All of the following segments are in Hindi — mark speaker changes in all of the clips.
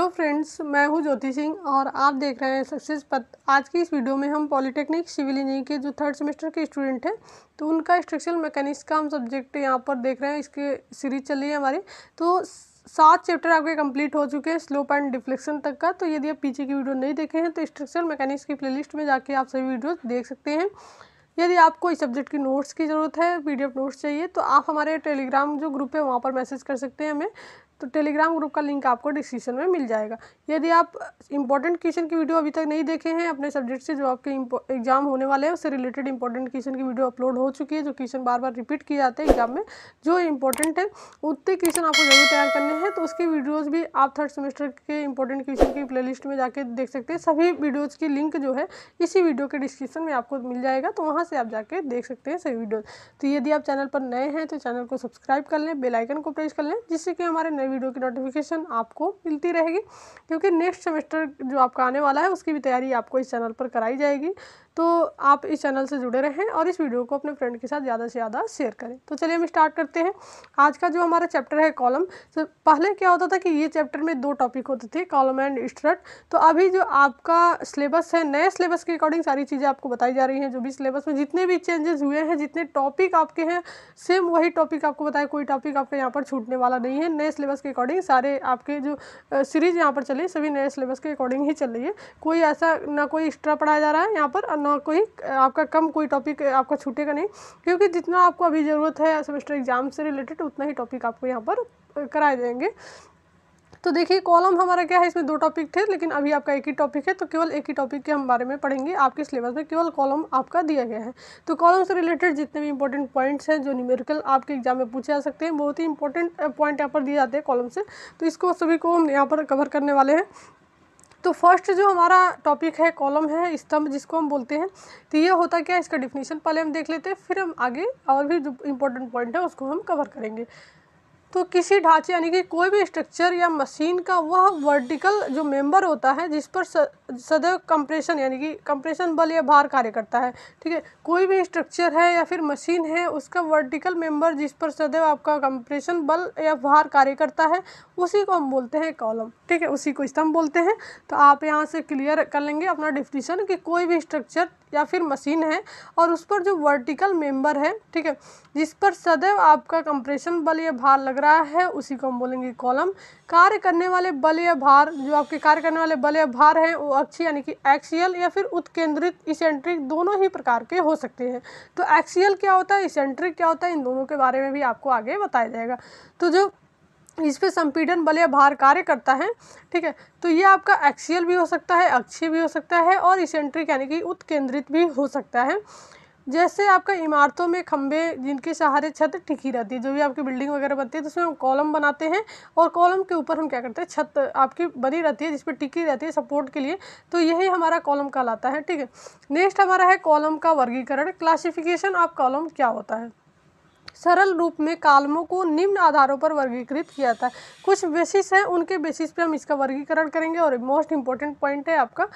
Speaker 1: हेलो फ्रेंड्स मैं हूं ज्योति सिंह और आप देख रहे हैं सक्सेस पथ आज की इस वीडियो में हम पॉलिटेक्निक सिविल इंजीनियरिंग के जो थर्ड सेमेस्टर के स्टूडेंट हैं तो उनका स्ट्रक्चरल मैकेनिक्स का हम सब्जेक्ट यहाँ पर देख रहे हैं इसके सीरीज चल रही है हमारी तो सात चैप्टर आपके कंप्लीट हो चुके हैं स्लोप एंड डिफ्लेक्शन तक का तो यदि आप पीछे की वीडियो नहीं देखे हैं तो स्ट्रक्चरल मैकेनिक्स की प्ले में जाके आप सभी वीडियो देख सकते हैं यदि आपको इस सब्जेक्ट की नोट्स की ज़रूरत है पीडीएफ नोट्स चाहिए तो आप हमारे टेलीग्राम जो ग्रुप है वहाँ पर मैसेज कर सकते हैं हमें तो टेलीग्राम ग्रुप का लिंक आपको डिस्क्रिप्शन में मिल जाएगा यदि आप इंपॉर्टेंट क्वेश्चन की वीडियो अभी तक नहीं देखे हैं अपने सब्जेक्ट से जो आपके एग्जाम होने वाले हैं उससे रिलेटेड इंपॉर्टेंट क्वेश्चन की वीडियो अपलोड हो चुकी है जो क्वेश्चन बार बार रिपीट किए जाते हैं एग्जाम में जो इंपॉर्टेंट है उतने क्वेश्चन आपको जरूर तैयार करने हैं तो उसकी वीडियोज़ भी आप थर्ड सेमेस्टर के इंपॉर्टेंट क्वेश्चन की प्ले में जाकर देख सकते हैं सभी वीडियोज़ की लिंक जो है इसी वीडियो के डिस्क्रिप्शन में आपको मिल जाएगा तो वहाँ से आप जाके देख सकते हैं सभी वीडियो तो यदि आप चैनल पर नए हैं तो चैनल को सब्सक्राइब कर लें बेलाइकन को प्रेस कर लें जिससे कि हमारे नए वीडियो की नोटिफिकेशन आपको मिलती रहेगी क्योंकि नेक्स्ट सेमेस्टर जो आपका आने वाला है उसकी भी तैयारी आपको इस चैनल पर कराई जाएगी तो आप इस चैनल से जुड़े रहें और इस वीडियो को अपने फ्रेंड के साथ ज़्यादा से ज़्यादा शेयर करें तो चलिए हम स्टार्ट करते हैं आज का जो हमारा चैप्टर है कॉलम तो पहले क्या होता था कि ये चैप्टर में दो टॉपिक होते थे कॉलम एंड स्ट्रट तो अभी जो आपका सिलेबस है नए सिलेबस के अकॉर्डिंग सारी चीज़ें आपको बताई जा रही हैं जो भी सिलेबस में जितने भी चेंजेस हुए हैं जितने टॉपिक आपके हैं सेम वही टॉपिक आपको बताया कोई टॉपिक आपके यहाँ पर छूटने वाला नहीं है नए सिलेबस के अकॉर्डिंग सारे आपके जो सीरीज़ यहाँ पर चले सभी नए सिलेबस के अकॉर्डिंग ही चल रही है कोई ऐसा ना कोई एक्स्ट्रा पढ़ाया जा रहा है यहाँ पर ना कोई आपका कम कोई टॉपिक आपका छूटेगा नहीं क्योंकि जितना आपको अभी ज़रूरत है सेमेस्टर एग्जाम से रिलेटेड उतना ही टॉपिक आपको यहाँ पर कराए जाएंगे तो देखिए कॉलम हमारा क्या है इसमें दो टॉपिक थे लेकिन अभी आपका एक ही टॉपिक है तो केवल एक ही टॉपिक के हम बारे में पढ़ेंगे आपके सिलेबस में केवल कॉलम आपका दिया गया है तो कॉलम से रिलेटेड जितने भी इंपॉर्टेंट पॉइंट्स हैं जो न्यूमेरिकल आपके एग्जाम में पूछे जा सकते हैं बहुत ही इंपॉर्टेंट पॉइंट यहाँ पर दिए जाते हैं कॉलम से तो इसको सभी को हम यहाँ पर कवर करने वाले हैं तो फर्स्ट जो हमारा टॉपिक है कॉलम है स्तंभ जिसको हम बोलते हैं तो ये होता क्या है इसका डिफिनीशन पहले हम देख लेते हैं फिर हम आगे और भी जो इम्पोर्टेंट पॉइंट है उसको हम कवर करेंगे तो किसी ढांचे यानी कि कोई भी स्ट्रक्चर या मशीन का वह वर्टिकल जो मेंबर होता है जिस पर सदैव कंप्रेशन यानी कि कंप्रेशन बल या भार कार्य करता है ठीक है कोई भी स्ट्रक्चर है या फिर मशीन है उसका वर्टिकल मेंबर जिस पर सदैव आपका कंप्रेशन बल या भार कार्य करता है उसी को हम बोलते हैं कॉलम ठीक है उसी को स्तंभ बोलते हैं तो आप यहाँ से क्लियर कर लेंगे अपना डिफिनीशन कि कोई भी स्ट्रक्चर या फिर मशीन है और उस पर जो वर्टिकल मेंबर है ठीक है जिस पर सदैव आपका कंप्रेशन बल या भार लग रहा है उसी को हम बोलेंगे कॉलम कार्य करने वाले बल या भार जो आपके कार्य करने वाले बल या भार हैं वो अक्षी यानी कि एक्सियल या फिर उत्केंद्रित इसेंट्रिक दोनों ही प्रकार के हो सकते हैं तो एक्सियल क्या होता है इसेंट्रिक क्या होता है इन दोनों के बारे में भी आपको आगे बताया जाएगा तो जो इस पर संपीडन बल या भार कार्य करता है ठीक है तो ये आपका एक्सियल भी हो सकता है अक्षीय भी हो सकता है और इसेंट्रिक यानी कि उत्केंद्रित भी हो सकता है जैसे आपका इमारतों में खंबे जिनके सहारे छत टिकी रहती है जो भी आपकी बिल्डिंग वगैरह बनती है तो उसमें हम कॉलम बनाते हैं और कॉलम के ऊपर हम क्या करते हैं छत आपकी बनी रहती है जिस पर टिकी रहती है सपोर्ट के लिए तो यही हमारा कॉलम कहलाता है ठीक है नेक्स्ट हमारा है कॉलम का वर्गीकरण क्लासिफिकेशन ऑफ कॉलम क्या होता है सरल रूप में कालमों को निम्न आधारों पर वर्गीकृत किया था कुछ बेसिस हैं उनके बेसिस पे हम इसका वर्गीकरण करेंगे और मोस्ट इम्पॉर्टेंट पॉइंट है आपका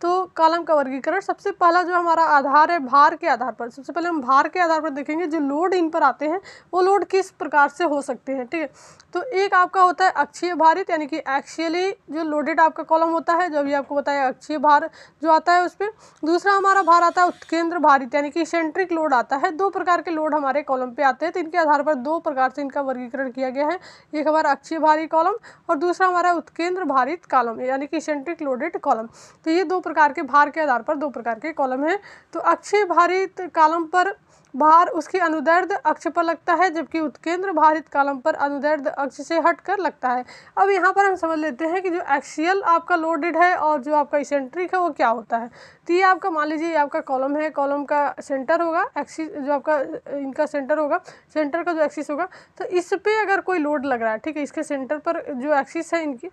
Speaker 1: तो कॉलम का वर्गीकरण सबसे पहला जो हमारा आधार है भार के आधार पर सबसे पहले हम भार के आधार पर देखेंगे जो लोड इन पर आते हैं वो लोड किस प्रकार से हो सकते हैं ठीक है तो एक आपका होता है अक्षीय भारित यानी कि एक्शियली जो लोडेड आपका कॉलम होता है जो अभी आपको बताया अक्षीय भार जो आता है उस पर दूसरा हमारा भार आता है उत्केंद्र भारित यानी कि सेंट्रिक लोड आता है दो प्रकार के लोड हमारे कॉलम पर आते हैं तो इनके आधार पर दो प्रकार से इनका वर्गीकरण किया गया है एक हमारा अक्षीय भारी कॉलम और दूसरा हमारा उत्केंद्र भारित कॉलम यानी कि सेंट्रिक लोडेड कॉलम तो ये दो प्रकार के भार के आधार पर दो प्रकार के कॉलम हैं तो अक्षय भारित कॉलम पर भार उसके अनुदैर्ध अक्ष पर लगता है जबकि उत्केंद्र भारित कालम पर अनुदैर्ध अक्ष से हट कर लगता है अब यहाँ पर हम समझ लेते हैं कि जो एक्सियल आपका लोडेड है और जो आपका इसेंट्रिक है वो क्या होता है तो ये आपका मान लीजिए ये आपका कॉलम है कॉलम का सेंटर होगा एक्सिस जो आपका इनका सेंटर होगा सेंटर का जो एक्सिस होगा तो इस पर अगर कोई लोड लग रहा है ठीक है इसके सेंटर पर जो एक्सिस है इनकी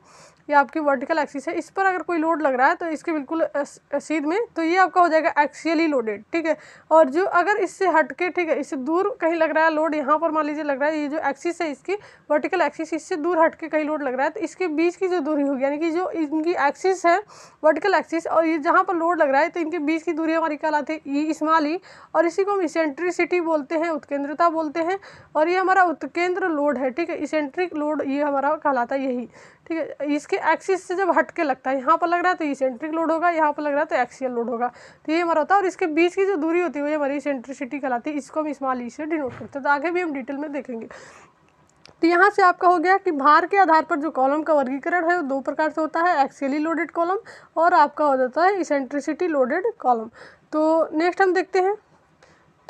Speaker 1: ये आपकी वर्टिकल एक्सिस है इस पर अगर कोई लोड लग रहा है तो इसके बिल्कुल सीध में तो ये आपका हो जाएगा एक्सियली लोडेड ठीक है और जो अगर इससे हट के ठीक है इससे दूर कहीं लग रहा है लोड यहाँ पर मान लीजिए लग रहा है ये जो एक्सिस है इसकी वर्टिकल एक्सिस इससे दूर हटके कहीं लोड लग रहा है तो इसके बीच की जो दूरी होगी यानी कि जो इनकी एक्सिस है वर्टिकल एक्सिस और ये जहाँ पर लोड लग रहा है तो इनके बीच की दूरी हमारी क्या लाते हैं ई e स्मॉल ई और इसी को हम इसेंट्रिसिटी बोलते हैं उत्केंद्रता बोलते हैं और ये हमारा उत्केंद्र लोड है ठीक है इसेंट्रिक लोड ये हमारा कहलाता है यही ठीक है इसके एक्सिस से जब हटके लगता है यहाँ पर लग रहा है तो इसेंट्रिक लोड होगा यहाँ पर लग रहा है तो एक्सियल लोड होगा तो ये हमारा होता है और इसके बीच की जो दूरी होती है वो हमारी सेंट्रिसिटी कहलाती है इसको हम इस्माल ई e से डिनोट करते हैं तो आगे भी हम डिटेल में देखेंगे तो यहाँ से आपका हो गया कि भार के आधार पर जो कॉलम का वर्गीकरण है वो दो प्रकार से होता है एक्सियली लोडेड कॉलम और आपका हो जाता है इसेंट्रिसिटी लोडेड कॉलम तो नेक्स्ट हम देखते हैं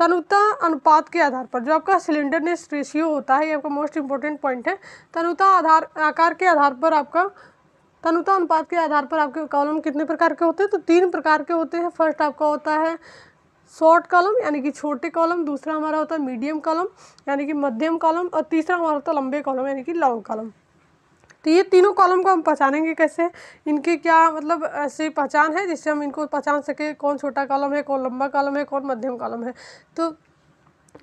Speaker 1: तनुता अनुपात के आधार पर जो आपका सिलेंडरनेस रेशियो होता है ये आपका मोस्ट इंपॉर्टेंट पॉइंट है तनुता आधार आकार के आधार पर आपका तनुता अनुपात के आधार पर आपके कॉलम कितने प्रकार के होते हैं तो तीन प्रकार के होते हैं फर्स्ट आपका होता है शॉर्ट कॉलम यानी कि छोटे कॉलम दूसरा हमारा होता है मीडियम कॉलम यानी कि मध्यम कॉलम और तीसरा हमारा होता है लंबे कॉलम यानी कि लॉन्ग कॉलम तो ये तीनों कॉलम को हम पहचानेंगे कैसे इनकी क्या मतलब ऐसी पहचान है जिससे हम इनको पहचान सके कौन छोटा कॉलम है कौन लंबा कॉलम है कौन मध्यम कॉलम है तो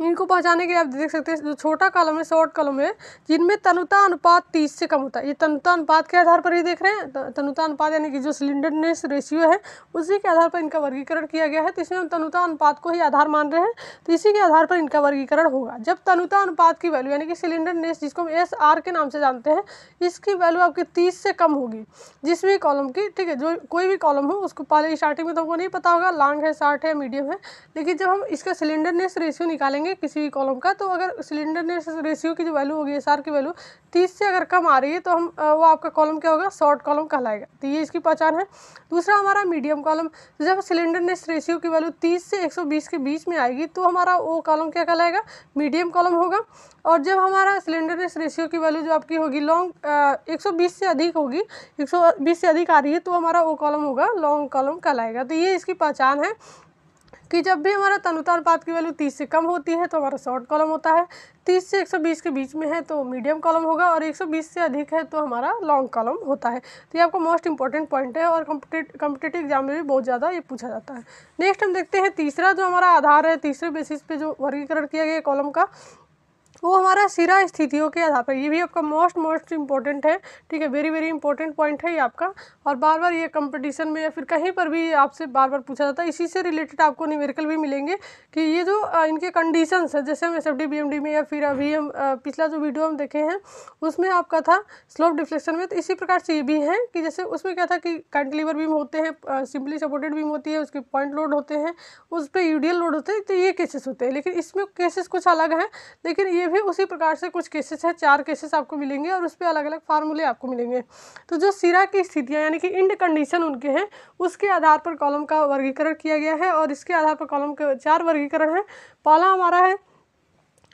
Speaker 1: इनको पहचाने के लिए आप देख सकते हैं जो छोटा कलम है शॉर्ट कलम है जिनमें तनुता अनुपात तीस से कम होता है ये तनुता अनुपात के आधार पर ही देख रहे हैं तनुता अनुपात यानी कि जो सिलेंडरनेस रेशियो है उसी के आधार पर इनका वर्गीकरण किया गया है तो इसमें हम तनुता अनुपात को ही आधार मान रहे हैं तो इसी के आधार पर इनका वर्गीकरण होगा जब तनुता अनुपात की वैल्यू यानी कि सिलेंडरनेस जिसको हम एस आर के नाम से जानते हैं इसकी वैल्यू आपकी तीस से कम होगी जिस भी कॉलम की ठीक है जो कोई भी कॉलम हो उसको पहले स्टार्टिंग में तो हमको नहीं पता होगा लॉन्ग है शार्ट है मीडियम है लेकिन जब हम इसका सिलेंडरनेस रेशियो निकालेंगे लेंगे किसी भी कॉलम का तो अगर सिलेंडरनेस रेशियो की जो वैल्यू होगी एस की वैल्यू तीस से अगर कम आ रही है तो हम वो आपका कॉलम क्या होगा शॉर्ट कॉलम कहलाएगा तो ये इसकी पहचान है दूसरा हमारा मीडियम कॉलम तो जब सिलेंडरनेस रेशियो की वैल्यू तीस से एक के बीच में आएगी तो हमारा वो कॉलम क्या कहलाएगा मीडियम कॉलम होगा और जब हमारा सिलेंडरनेस रेशियो की वैल्यू जो आपकी होगी लॉन्ग एक से अधिक होगी एक से अधिक आ रही है तो हमारा वो कॉलम होगा लॉन्ग कॉलम कहलाएगा तो ये इसकी पहचान है कि जब भी हमारा तनुतार पात की वैल्यू तीस से कम होती है तो हमारा शॉर्ट कॉलम होता है तीस से एक सौ बीस के बीच में है तो मीडियम कॉलम होगा और एक सौ बीस से अधिक है तो हमारा लॉन्ग कॉलम होता है तो ये आपका मोस्ट इंपॉर्टेंट पॉइंट है और कम्पिटेटिव एग्जाम में भी बहुत ज़्यादा ये पूछा जाता है नेक्स्ट हम देखते हैं तीसरा जो हमारा आधार है तीसरे बेसिस पे जो वर्गीकरण किया गया कॉलम का वो हमारा सिरा स्थितियों के आधार पर ये भी आपका मोस्ट मोस्ट इम्पॉर्टेंट है ठीक है वेरी वेरी इंपॉर्टेंट पॉइंट है ये आपका और बार बार ये कंपटीशन में या फिर कहीं पर भी आपसे बार बार पूछा जाता है इसी से रिलेटेड आपको निवेरिकल भी मिलेंगे कि ये जो इनके कंडीशंस है जैसे हम एस एफ में या फिर अभी हम पिछला जो वीडियो हम देखे हैं उसमें आपका था स्लोप डिफ्लेक्शन में तो इसी प्रकार से ये भी है कि जैसे उसमें क्या था कि कैंटिलीवर बीम होते हैं सिंपली सपोर्टेड बीम होती है उसके पॉइंट लोड होते हैं उस पर यूडियल लोड होते हैं तो ये केसेस होते हैं लेकिन इसमें केसेस कुछ अलग हैं लेकिन ये भी उसी प्रकार से कुछ केसेस है चार केसेस आपको मिलेंगे और उस पर अलग अलग फार्मूले आपको मिलेंगे तो जो सिरा की स्थितियाँ यानी कि इंड कंडीशन उनके हैं उसके आधार पर कॉलम का वर्गीकरण किया गया है और इसके आधार पर कॉलम के चार वर्गीकरण हैं पहला हमारा है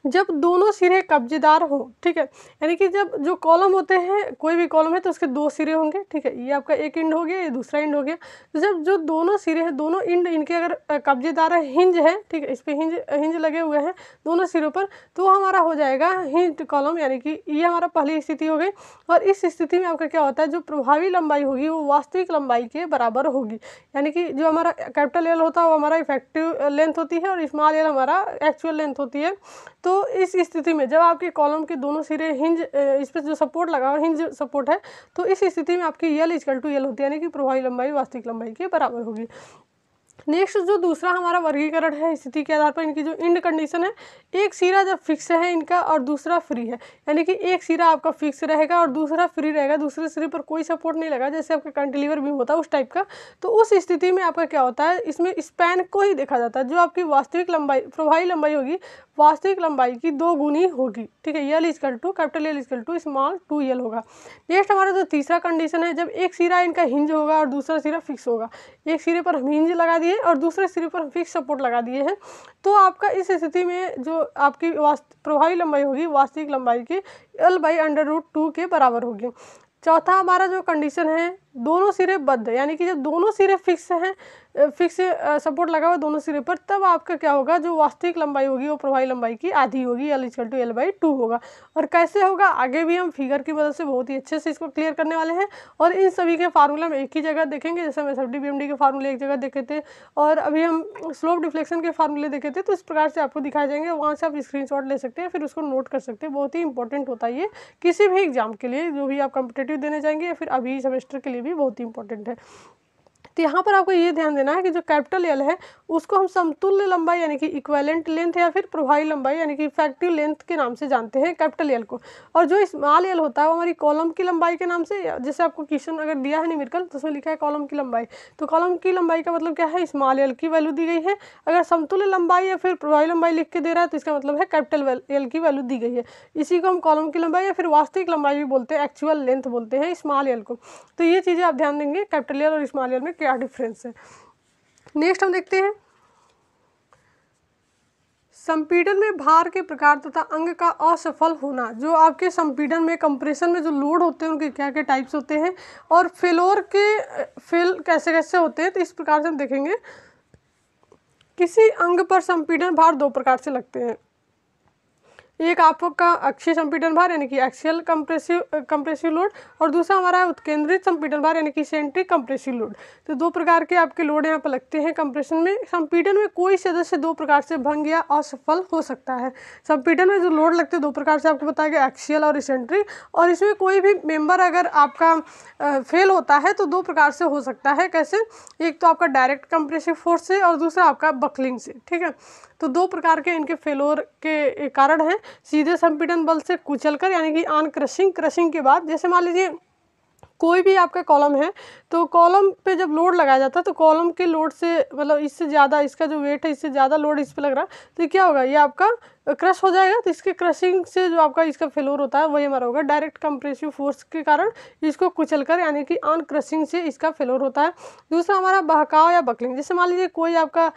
Speaker 1: जब दोनों सिरे कब्जेदार हों ठीक है यानी कि जब जो कॉलम होते हैं कोई भी कॉलम है तो उसके दो सिरे होंगे ठीक है ये आपका एक इंड हो गया ये दूसरा इंड हो गया तो जब जो दोनों सिरे हैं दोनों इंड इनके अगर कब्जेदार है हिंज है ठीक है इस पर हिंज हिंज लगे हुए हैं दोनों सिरों पर तो हमारा हो जाएगा हिंज कॉलम यानी कि ये हमारा पहली स्थिति हो गई और इस स्थिति में आपका क्या होता है जो प्रभावी लंबाई होगी वो वास्तविक लंबाई के बराबर होगी यानी कि जो हमारा कैपिटल एल होता है वो हमारा इफेक्टिव लेंथ होती है और स्मॉल एल हमारा एक्चुअल लेंथ होती है तो तो इस स्थिति में जब आपके कॉलम के दोनों सिरे हिंज इस पर जो सपोर्ट लगा हुआ हिंज सपोर्ट है तो इस स्थिति में आपकी यल इजकल टू यल होती है यानी कि प्रभावी लंबाई वास्तविक लंबाई के बराबर होगी नेक्स्ट जो दूसरा हमारा वर्गीकरण है स्थिति के आधार पर इनकी जो इंड कंडीशन है एक सिरा जब फिक्स है इनका और दूसरा फ्री है यानी कि एक सिरा आपका फिक्स रहेगा और दूसरा फ्री रहेगा दूसरे सिरे पर कोई सपोर्ट नहीं लगा जैसे आपका कंटिलीवर भी होता है उस टाइप का तो उस स्थिति में आपका क्या होता है इसमें स्पैन को ही देखा जाता है जो आपकी वास्तविक लंबाई प्रभावी लंबाई होगी वास्तविक लंबाई की दो गुनी होगी ठीक है L equal to capital L equal to small two L होगा नेक्स्ट हमारा जो तीसरा कंडीशन है जब एक सिरा इनका हिंज होगा और दूसरा सिरा फिक्स होगा एक सिरे पर हम हिंज लगा दिए दिए और दूसरे सिरे पर हम फिक्स सपोर्ट लगा दिए हैं तो आपका इस स्थिति में जो आपकी प्रभावी लंबाई होगी वास्तविक लंबाई की L by under root two के बराबर होगी चौथा हमारा जो कंडीशन है दोनों सिरे बद्ध यानी कि जब दोनों सिरे फिक्स हैं फिक्स सपोर्ट लगा हुआ दोनों सिरे पर तब आपका क्या होगा जो वास्तविक लंबाई होगी वो प्रभावी लंबाई की आधी होगी L equal to L by two होगा और कैसे होगा आगे भी हम फिगर की मदद से बहुत ही अच्छे से इसको क्लियर करने वाले हैं और इन सभी के फार्मूला हम एक ही जगह देखेंगे जैसे हम एस एफ के फार्मूले एक जगह देखे थे और अभी हम स्लोप डिफ्लेक्शन के फार्मूले देखे थे तो इस प्रकार से आपको दिखाए जाएंगे वहाँ से आप स्क्रीन ले सकते हैं फिर उसको नोट कर सकते हैं बहुत ही इंपॉर्टेंट होता है ये किसी भी एग्जाम के लिए जो भी आप कॉम्पिटेटिव देने जाएंगे या फिर अभी सेमेस्टर के लिए भी बहुत इंपॉर्टेंट है तो यहाँ पर आपको ये ध्यान देना है कि जो कैपिटल एल है उसको हम समतुल्य लंबाई यानी कि इक्वेलेंट लेंथ या फिर प्रभावी लंबाई यानी कि इफेक्टिव लेंथ के नाम से जानते हैं कैपिटल एल को और जो स्मॉल एल होता है वो हमारी कॉलम की लंबाई के नाम से जैसे आपको क्वेश्चन अगर दिया है निमिरकल तो उसमें लिखा है कॉलम की लंबाई तो कॉलम की लंबाई का मतलब क्या है स्मॉल एल की वैल्यू दी गई है अगर समतुल्य लंबाई या फिर प्रभावी लंबाई लिख के दे रहा है तो इसका मतलब है कैपिटल एल की वैल्यू दी गई है इसी को हम कॉलम की लंबाई या फिर वास्तविक लंबाई भी बोलते हैं एक्चुअल लेंथ बोलते हैं स्मॉल एल को तो ये चीज़ें आप ध्यान देंगे कैपिटल एल और स्मॉल एल में क्या डिफरेंस है नेक्स्ट हम देखते हैं संपीडन में भार के प्रकार तथा अंग का असफल होना जो आपके संपीडन में कंप्रेशन में जो लोड होते हैं उनके क्या क्या टाइप्स होते हैं और फेलोर के फेल कैसे कैसे होते हैं तो इस प्रकार से हम देखेंगे किसी अंग पर संपीडन भार दो प्रकार से लगते हैं एक आपका अक्षीय संपीडन भार यानी कि एक्सियल कंप्रेसिव कंप्रेसिव लोड और दूसरा हमारा है उत्केंद्रित संपीडन भार यानी कि सेंट्रिक कंप्रेसिव लोड तो दो प्रकार के आपके लोड यहाँ पर लगते हैं कंप्रेशन में संपीडन में कोई सदस्य दो प्रकार से भंग या असफल हो सकता है संपीडन में जो लोड लगते हैं दो प्रकार से आपको बताया गया एक्सियल और इसेंट्रिक और इसमें कोई भी मेम्बर अगर आपका फेल होता है तो दो प्रकार से हो सकता है कैसे एक तो आपका डायरेक्ट कंप्रेसिव फोर्स से और दूसरा आपका बकलिंग से ठीक है तो दो प्रकार के इनके फेलोर के कारण हैं सीधे संपीडन बल से कुचलकर यानी कि आन क्रशिंग क्रशिंग के बाद जैसे मान लीजिए कोई भी आपका कॉलम है तो कॉलम पे जब लोड लगाया जाता है तो कॉलम के लोड से मतलब इससे ज़्यादा इसका जो वेट है इससे ज़्यादा लोड इस पर लग रहा है तो क्या होगा ये आपका क्रश हो जाएगा तो इसके क्रशिंग से जो आपका इसका फेलोर होता है वही हमारा होगा डायरेक्ट कंप्रेसिव फोर्स के कारण इसको कुचलकर यानी कि अन क्रशिंग से इसका फेलोर होता है दूसरा हमारा बहकाव या बकलिंग जैसे मान लीजिए कोई आपका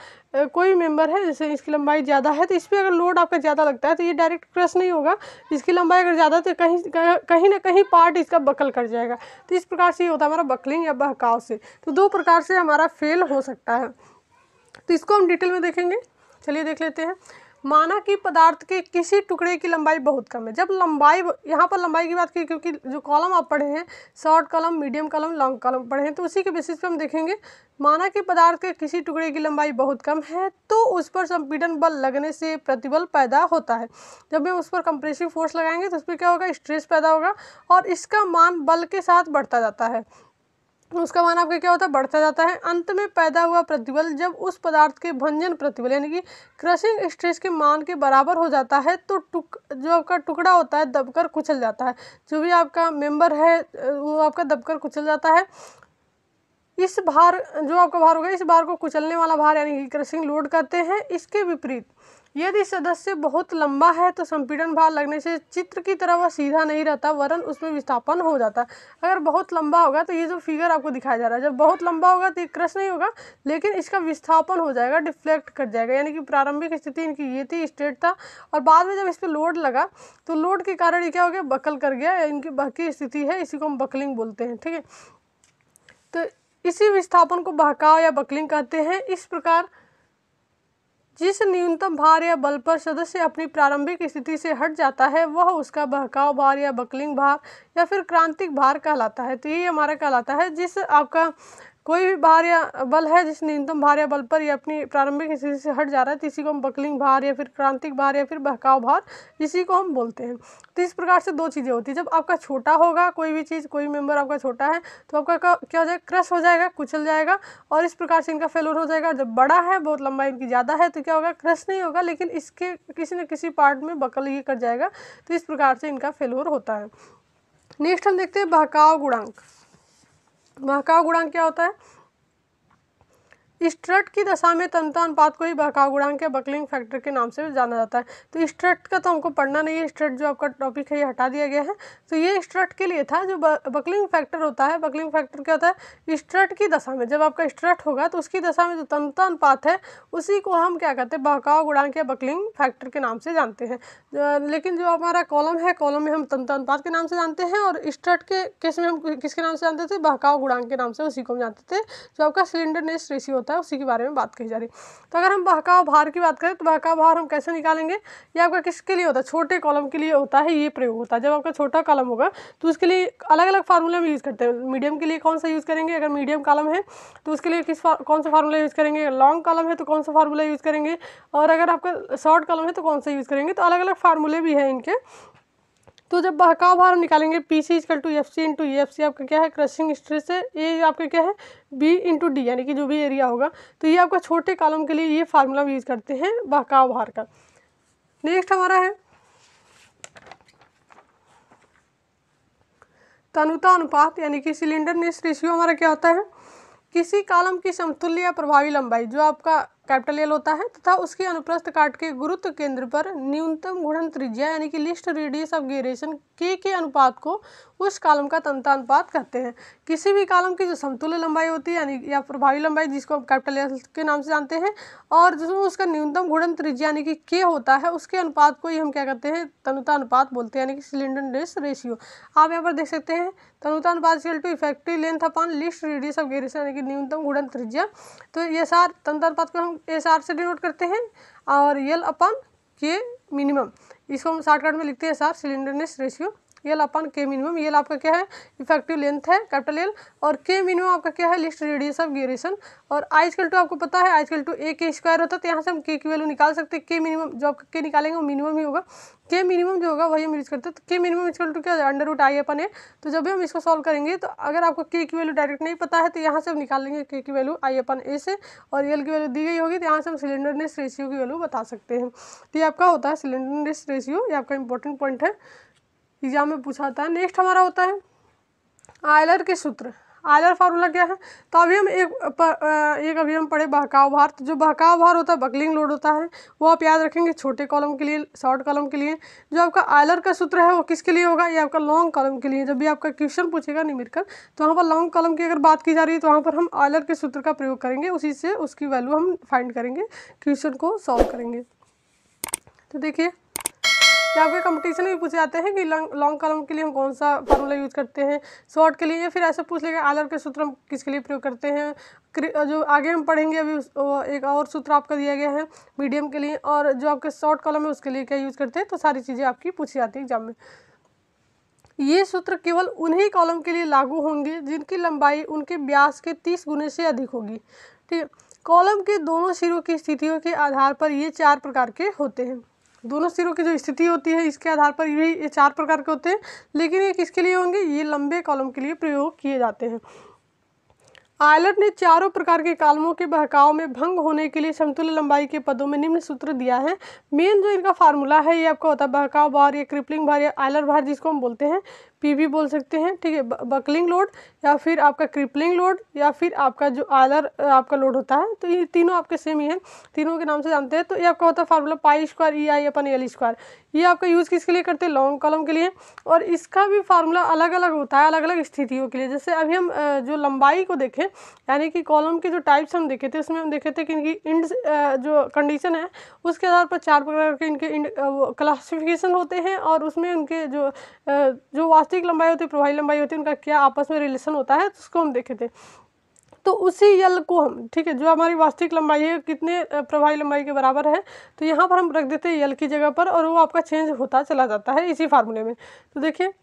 Speaker 1: कोई मेंबर है जैसे इसकी लंबाई ज़्यादा है तो इस पर अगर लोड आपका ज़्यादा लगता है तो ये डायरेक्ट क्रश नहीं होगा इसकी लंबाई अगर ज़्यादा तो कहीं कहीं ना कहीं पार्ट इसका बकल कर जाएगा तो इस प्रकार से ये होता है हमारा बकलिंग या बहकाव से तो दो प्रकार से हमारा फेल हो सकता है तो इसको हम डिटेल में देखेंगे चलिए देख लेते हैं माना कि पदार्थ के किसी टुकड़े की लंबाई बहुत कम है जब लंबाई यहाँ पर लंबाई की बात की क्योंकि जो कॉलम आप पढ़े हैं short column medium column long column पढ़े हैं तो उसी के बेसिस पर हम देखेंगे माना कि पदार्थ के किसी टुकड़े की लंबाई बहुत कम है तो उस पर संपीडन बल लगने से प्रतिबल पैदा होता है जब हम उस पर कंप्रेसिव फोर्स लगाएंगे तो उस पर क्या होगा स्ट्रेस पैदा होगा और इसका मान बल के साथ बढ़ता जाता है उसका मान आपका क्या होता है बढ़ता जाता है अंत में पैदा हुआ प्रतिबल जब उस पदार्थ के भंजन प्रतिबल यानी कि क्रशिंग स्ट्रेस के मान के बराबर हो जाता है तो टुक जो आपका टुकड़ा होता है दबकर कुचल जाता है जो भी आपका मेंबर है वो आपका दबकर कुचल जाता है इस भार जो आपका भार होगा इस भार को कुचलने वाला भार यानी कि क्रशिंग लोड करते हैं इसके विपरीत यदि सदस्य बहुत लंबा है तो संपीड़न भार लगने से चित्र की तरह वह सीधा नहीं रहता वरन उसमें विस्थापन हो जाता है अगर बहुत लंबा होगा तो ये जो फिगर आपको दिखाया जा रहा है जब बहुत लंबा होगा तो ये क्रश नहीं होगा लेकिन इसका विस्थापन हो जाएगा डिफ्लेक्ट कर जाएगा यानी कि प्रारंभिक स्थिति इनकी ये थी स्टेट था और बाद में जब इस पर लोड लगा तो लोड के कारण ये क्या हो गया बकल कर गया इनकी बहकी स्थिति है इसी को हम बकलिंग बोलते हैं ठीक है तो इसी विस्थापन को बहकाव या बकलिंग कहते हैं इस प्रकार जिस न्यूनतम भार या बल पर सदस्य अपनी प्रारंभिक स्थिति से हट जाता है वह उसका बहकाव भार या बकलिंग भार या फिर क्रांतिक भार कहलाता है तो यही हमारा कहलाता है जिस आपका कोई भी भार या बल है जिस न्यूनतम भार या बल पर यह अपनी प्रारंभिक स्थिति से हट जा रहा है तो इसी को हम बकलिंग भार या फिर क्रांतिक भार या फिर बहकाव भार इसी को हम बोलते हैं तो इस प्रकार से दो चीज़ें होती है जब आपका छोटा होगा कोई भी चीज़ कोई मेम्बर आपका छोटा है तो आपका क्या हो जाएगा क्रश हो जाएगा कुचल जाएगा और इस प्रकार से इनका फेलोर हो जाएगा जब बड़ा है बहुत लंबाई इनकी ज़्यादा है तो क्या होगा क्रश नहीं होगा लेकिन इसके किसी न किसी पार्ट में बकल ये कर जाएगा तो इस प्रकार से इनका फेलोर होता है नेक्स्ट हम देखते हैं बहकाव गुणांक महाकाव गुणांक क्या होता है स्ट्रट की दशा में तंत्र अनुपात को ही बहकाव गुणांक या बकलिंग फैक्टर के नाम से जाना जाता है तो स्ट्रट का तो हमको पढ़ना नहीं है स्ट्रट जो आपका टॉपिक है ये हटा दिया गया है तो ये स्ट्रट के लिए था जो बकलिंग फैक्टर होता है बकलिंग फैक्टर क्या होता है स्ट्रट की दशा में जब आपका स्ट्रट होगा तो उसकी दशा में जो तंत्र अनुपात है उसी को हम क्या कहते हैं बहकाव गुणांक या बकलिंग फैक्टर के नाम से जानते हैं लेकिन जो हमारा कॉलम है कॉलम में हम तंत्र अनुपात के नाम से जानते हैं और स्ट्रट के केस में हम किसके नाम से जानते थे बहकाव गुणांक के नाम से उसी को हम जानते थे जो आपका सिलेंडरनेस रेशियो होता है उसी के बारे में बात कही जा रही तो अगर हम बहकाव भार की बात करें तो बहकाव भार हम कैसे निकालेंगे ये आपका किसके लिए होता है छोटे कॉलम के लिए होता है ये प्रयोग होता है जब आपका छोटा कॉलम होगा तो उसके लिए अलग अलग फार्मूला में यूज़ करते हैं मीडियम के लिए कौन सा यूज़ करेंगे अगर मीडियम कॉलम है तो उसके लिए किस कौन सा फार्मूला यूज़ करेंगे लॉन्ग कॉलम है तो कौन सा फार्मूला यूज़ करेंगे और अगर आपका शॉर्ट कॉलम है तो कौन सा यूज़ करेंगे तो अलग अलग फार्मूले भी हैं इनके तो जब बहकाव भार हम निकालेंगे P C equal to F C into E F C आपका क्या है क्रशिंग स्ट्रेस से ये आपका क्या है बी इंटू डी यानी कि जो भी एरिया होगा तो ये आपका छोटे कॉलम के लिए ये फार्मूला हम यूज़ करते हैं बहकाव भार का नेक्स्ट हमारा है तनुता अनुपात यानी कि नेस रेशियो हमारा क्या होता है किसी कॉलम की समतुल्य या प्रभावी लंबाई जो आपका कैपिटल एल होता है तथा उसके अनुप्रस्थ काट के गुरुत्व केंद्र पर न्यूनतम घूर्णन त्रिज्या यानी कि लिस्ट रेडियस ऑफ गेरेशन के के अनुपात को उस कालम का तंत्रानुपात कहते हैं किसी भी कालम की जो समतुल्य लंबाई होती है यानी या प्रभावी लंबाई जिसको हम कैपिटल एल के नाम से जानते हैं और जिसमें उसका न्यूनतम घुड़न त्रिज्या यानी कि के होता है उसके अनुपात को ही हम क्या कहते हैं तनुता अनुपात बोलते हैं यानी कि सिलेंडरनेस रेशियो आप यहाँ पर देख सकते हैं तनुता अनुपात सील to effective length upon least radius of gyration यानी कि न्यूनतम घुड़न त्रिज्या तो ये सार तनुतानुपात को हम एस आर से डिनोट करते हैं और यल अपन के मिनिमम इसको हम शॉर्टकट में लिखते हैं सार सिलेंडरनेस रेशियो एल अपन के मिनिमम एल आपका क्या है इफेक्टिव लेंथ है कैपिटल एल और के मिनिमम आपका क्या है लिस्ट रेडियस ऑफ ग्यूरेशन और आई स्केल टू आपको पता है आई स्केल टू ए के स्क्वायर होता है तो यहाँ से हम के की वैल्यू निकाल सकते हैं के मिनिमम जो आपका के निकालेंगे वो मिनिमम ही होगा के मिनिमम जो होगा वही हम यूज़ करते हैं तो के मिनिमम स्केल टू क्या under root I upon A तो जब भी हम इसको सॉल्व करेंगे तो अगर आपको के की वैल्यू डायरेक्ट नहीं पता है तो यहाँ से हम निकाल लेंगे के की वैल्यू आई अपन ए से और एल की वैल्यू दी गई होगी तो यहाँ से हम सिलेंडरनेस रेशियो की वैल्यू बता सकते हैं तो ये आपका होता है सिलेंडरनेस रेशियो ये आपका इंपॉर्टेंट पॉइंट है एग्जाम में पूछा जाता है नेक्स्ट हमारा होता है आयलर के सूत्र आयलर फार्मूला क्या है तो अभी हम एक पर, एक अभी हम पढ़े बहकाव भार तो जो बहकाव भार होता है बकलिंग लोड होता है वो आप याद रखेंगे छोटे कॉलम के लिए शॉर्ट कॉलम के लिए जो आपका आयलर का सूत्र है वो किसके लिए होगा ये आपका लॉन्ग कॉलम के लिए जब भी आपका क्वेश्चन पूछेगा निमिर कर तो वहाँ पर लॉन्ग कॉलम की अगर बात की जा रही है तो वहाँ पर हम आयलर के सूत्र का प्रयोग करेंगे उसी से उसकी वैल्यू हम फाइंड करेंगे क्वेश्चन को सॉल्व करेंगे तो देखिए या कोई कंपटीशन में भी पूछे जाते हैं कि लॉन्ग कॉलम के लिए हम कौन सा फार्मूला यूज करते हैं शॉर्ट के लिए या फिर ऐसे पूछ लेगा आलर के सूत्र हम किसके लिए प्रयोग करते हैं जो आगे हम पढ़ेंगे अभी एक और सूत्र आपका दिया गया है मीडियम के लिए और जो आपके शॉर्ट कॉलम है उसके लिए क्या यूज करते हैं तो सारी चीज़ें आपकी पूछी जाती है एग्जाम में ये सूत्र केवल उन्हीं कॉलम के लिए लागू होंगे जिनकी लंबाई उनके ब्यास के तीस गुने से अधिक होगी ठीक है कॉलम के दोनों सिरों की स्थितियों के आधार पर ये चार प्रकार के होते हैं दोनों सिरों की जो स्थिति होती है इसके आधार पर यही ये चार प्रकार के होते हैं लेकिन ये किसके लिए होंगे ये लंबे कॉलम के लिए प्रयोग किए जाते हैं आयलट ने चारों प्रकार के कालमों के बहकाव में भंग होने के लिए समतुल्य लंबाई के पदों में निम्न सूत्र दिया है मेन जो इनका फार्मूला है ये आपको होता है बहकाव भार या क्रिपलिंग भार या आयलट भार जिसको हम बोलते हैं पी भी बोल सकते हैं ठीक है बकलिंग लोड या फिर आपका क्रिपलिंग लोड या फिर आपका जो आलर आपका लोड होता है तो ये तीनों आपके सेम ही है तीनों के नाम से जानते हैं तो ये आपका होता है formula pi square E I upon L square ये आपका यूज़ किसके लिए करते हैं लॉन्ग कॉलम के लिए और इसका भी फार्मूला अलग अलग होता है अलग अलग स्थितियों के लिए जैसे अभी हम जो लंबाई को देखें यानी कि कॉलम के जो टाइप्स हम देखे थे उसमें हम देखे थे कि इनकी इंड जो कंडीशन है उसके आधार पर चार प्रकार के इनके इंड क्लासिफिकेशन होते हैं और उसमें उनके जो जो वास्तविक लंबाई होती है प्रभावी लंबाई होती है उनका क्या आपस में रिलेशन होता है तो उसको हम देखे थे तो उसी यल को हम ठीक है जो हमारी वास्तविक लंबाई है कितने प्रभावी लंबाई के बराबर है तो यहाँ पर हम रख देते हैं यल की जगह पर और वो आपका चेंज होता चला जाता है इसी फार्मूले में तो देखिए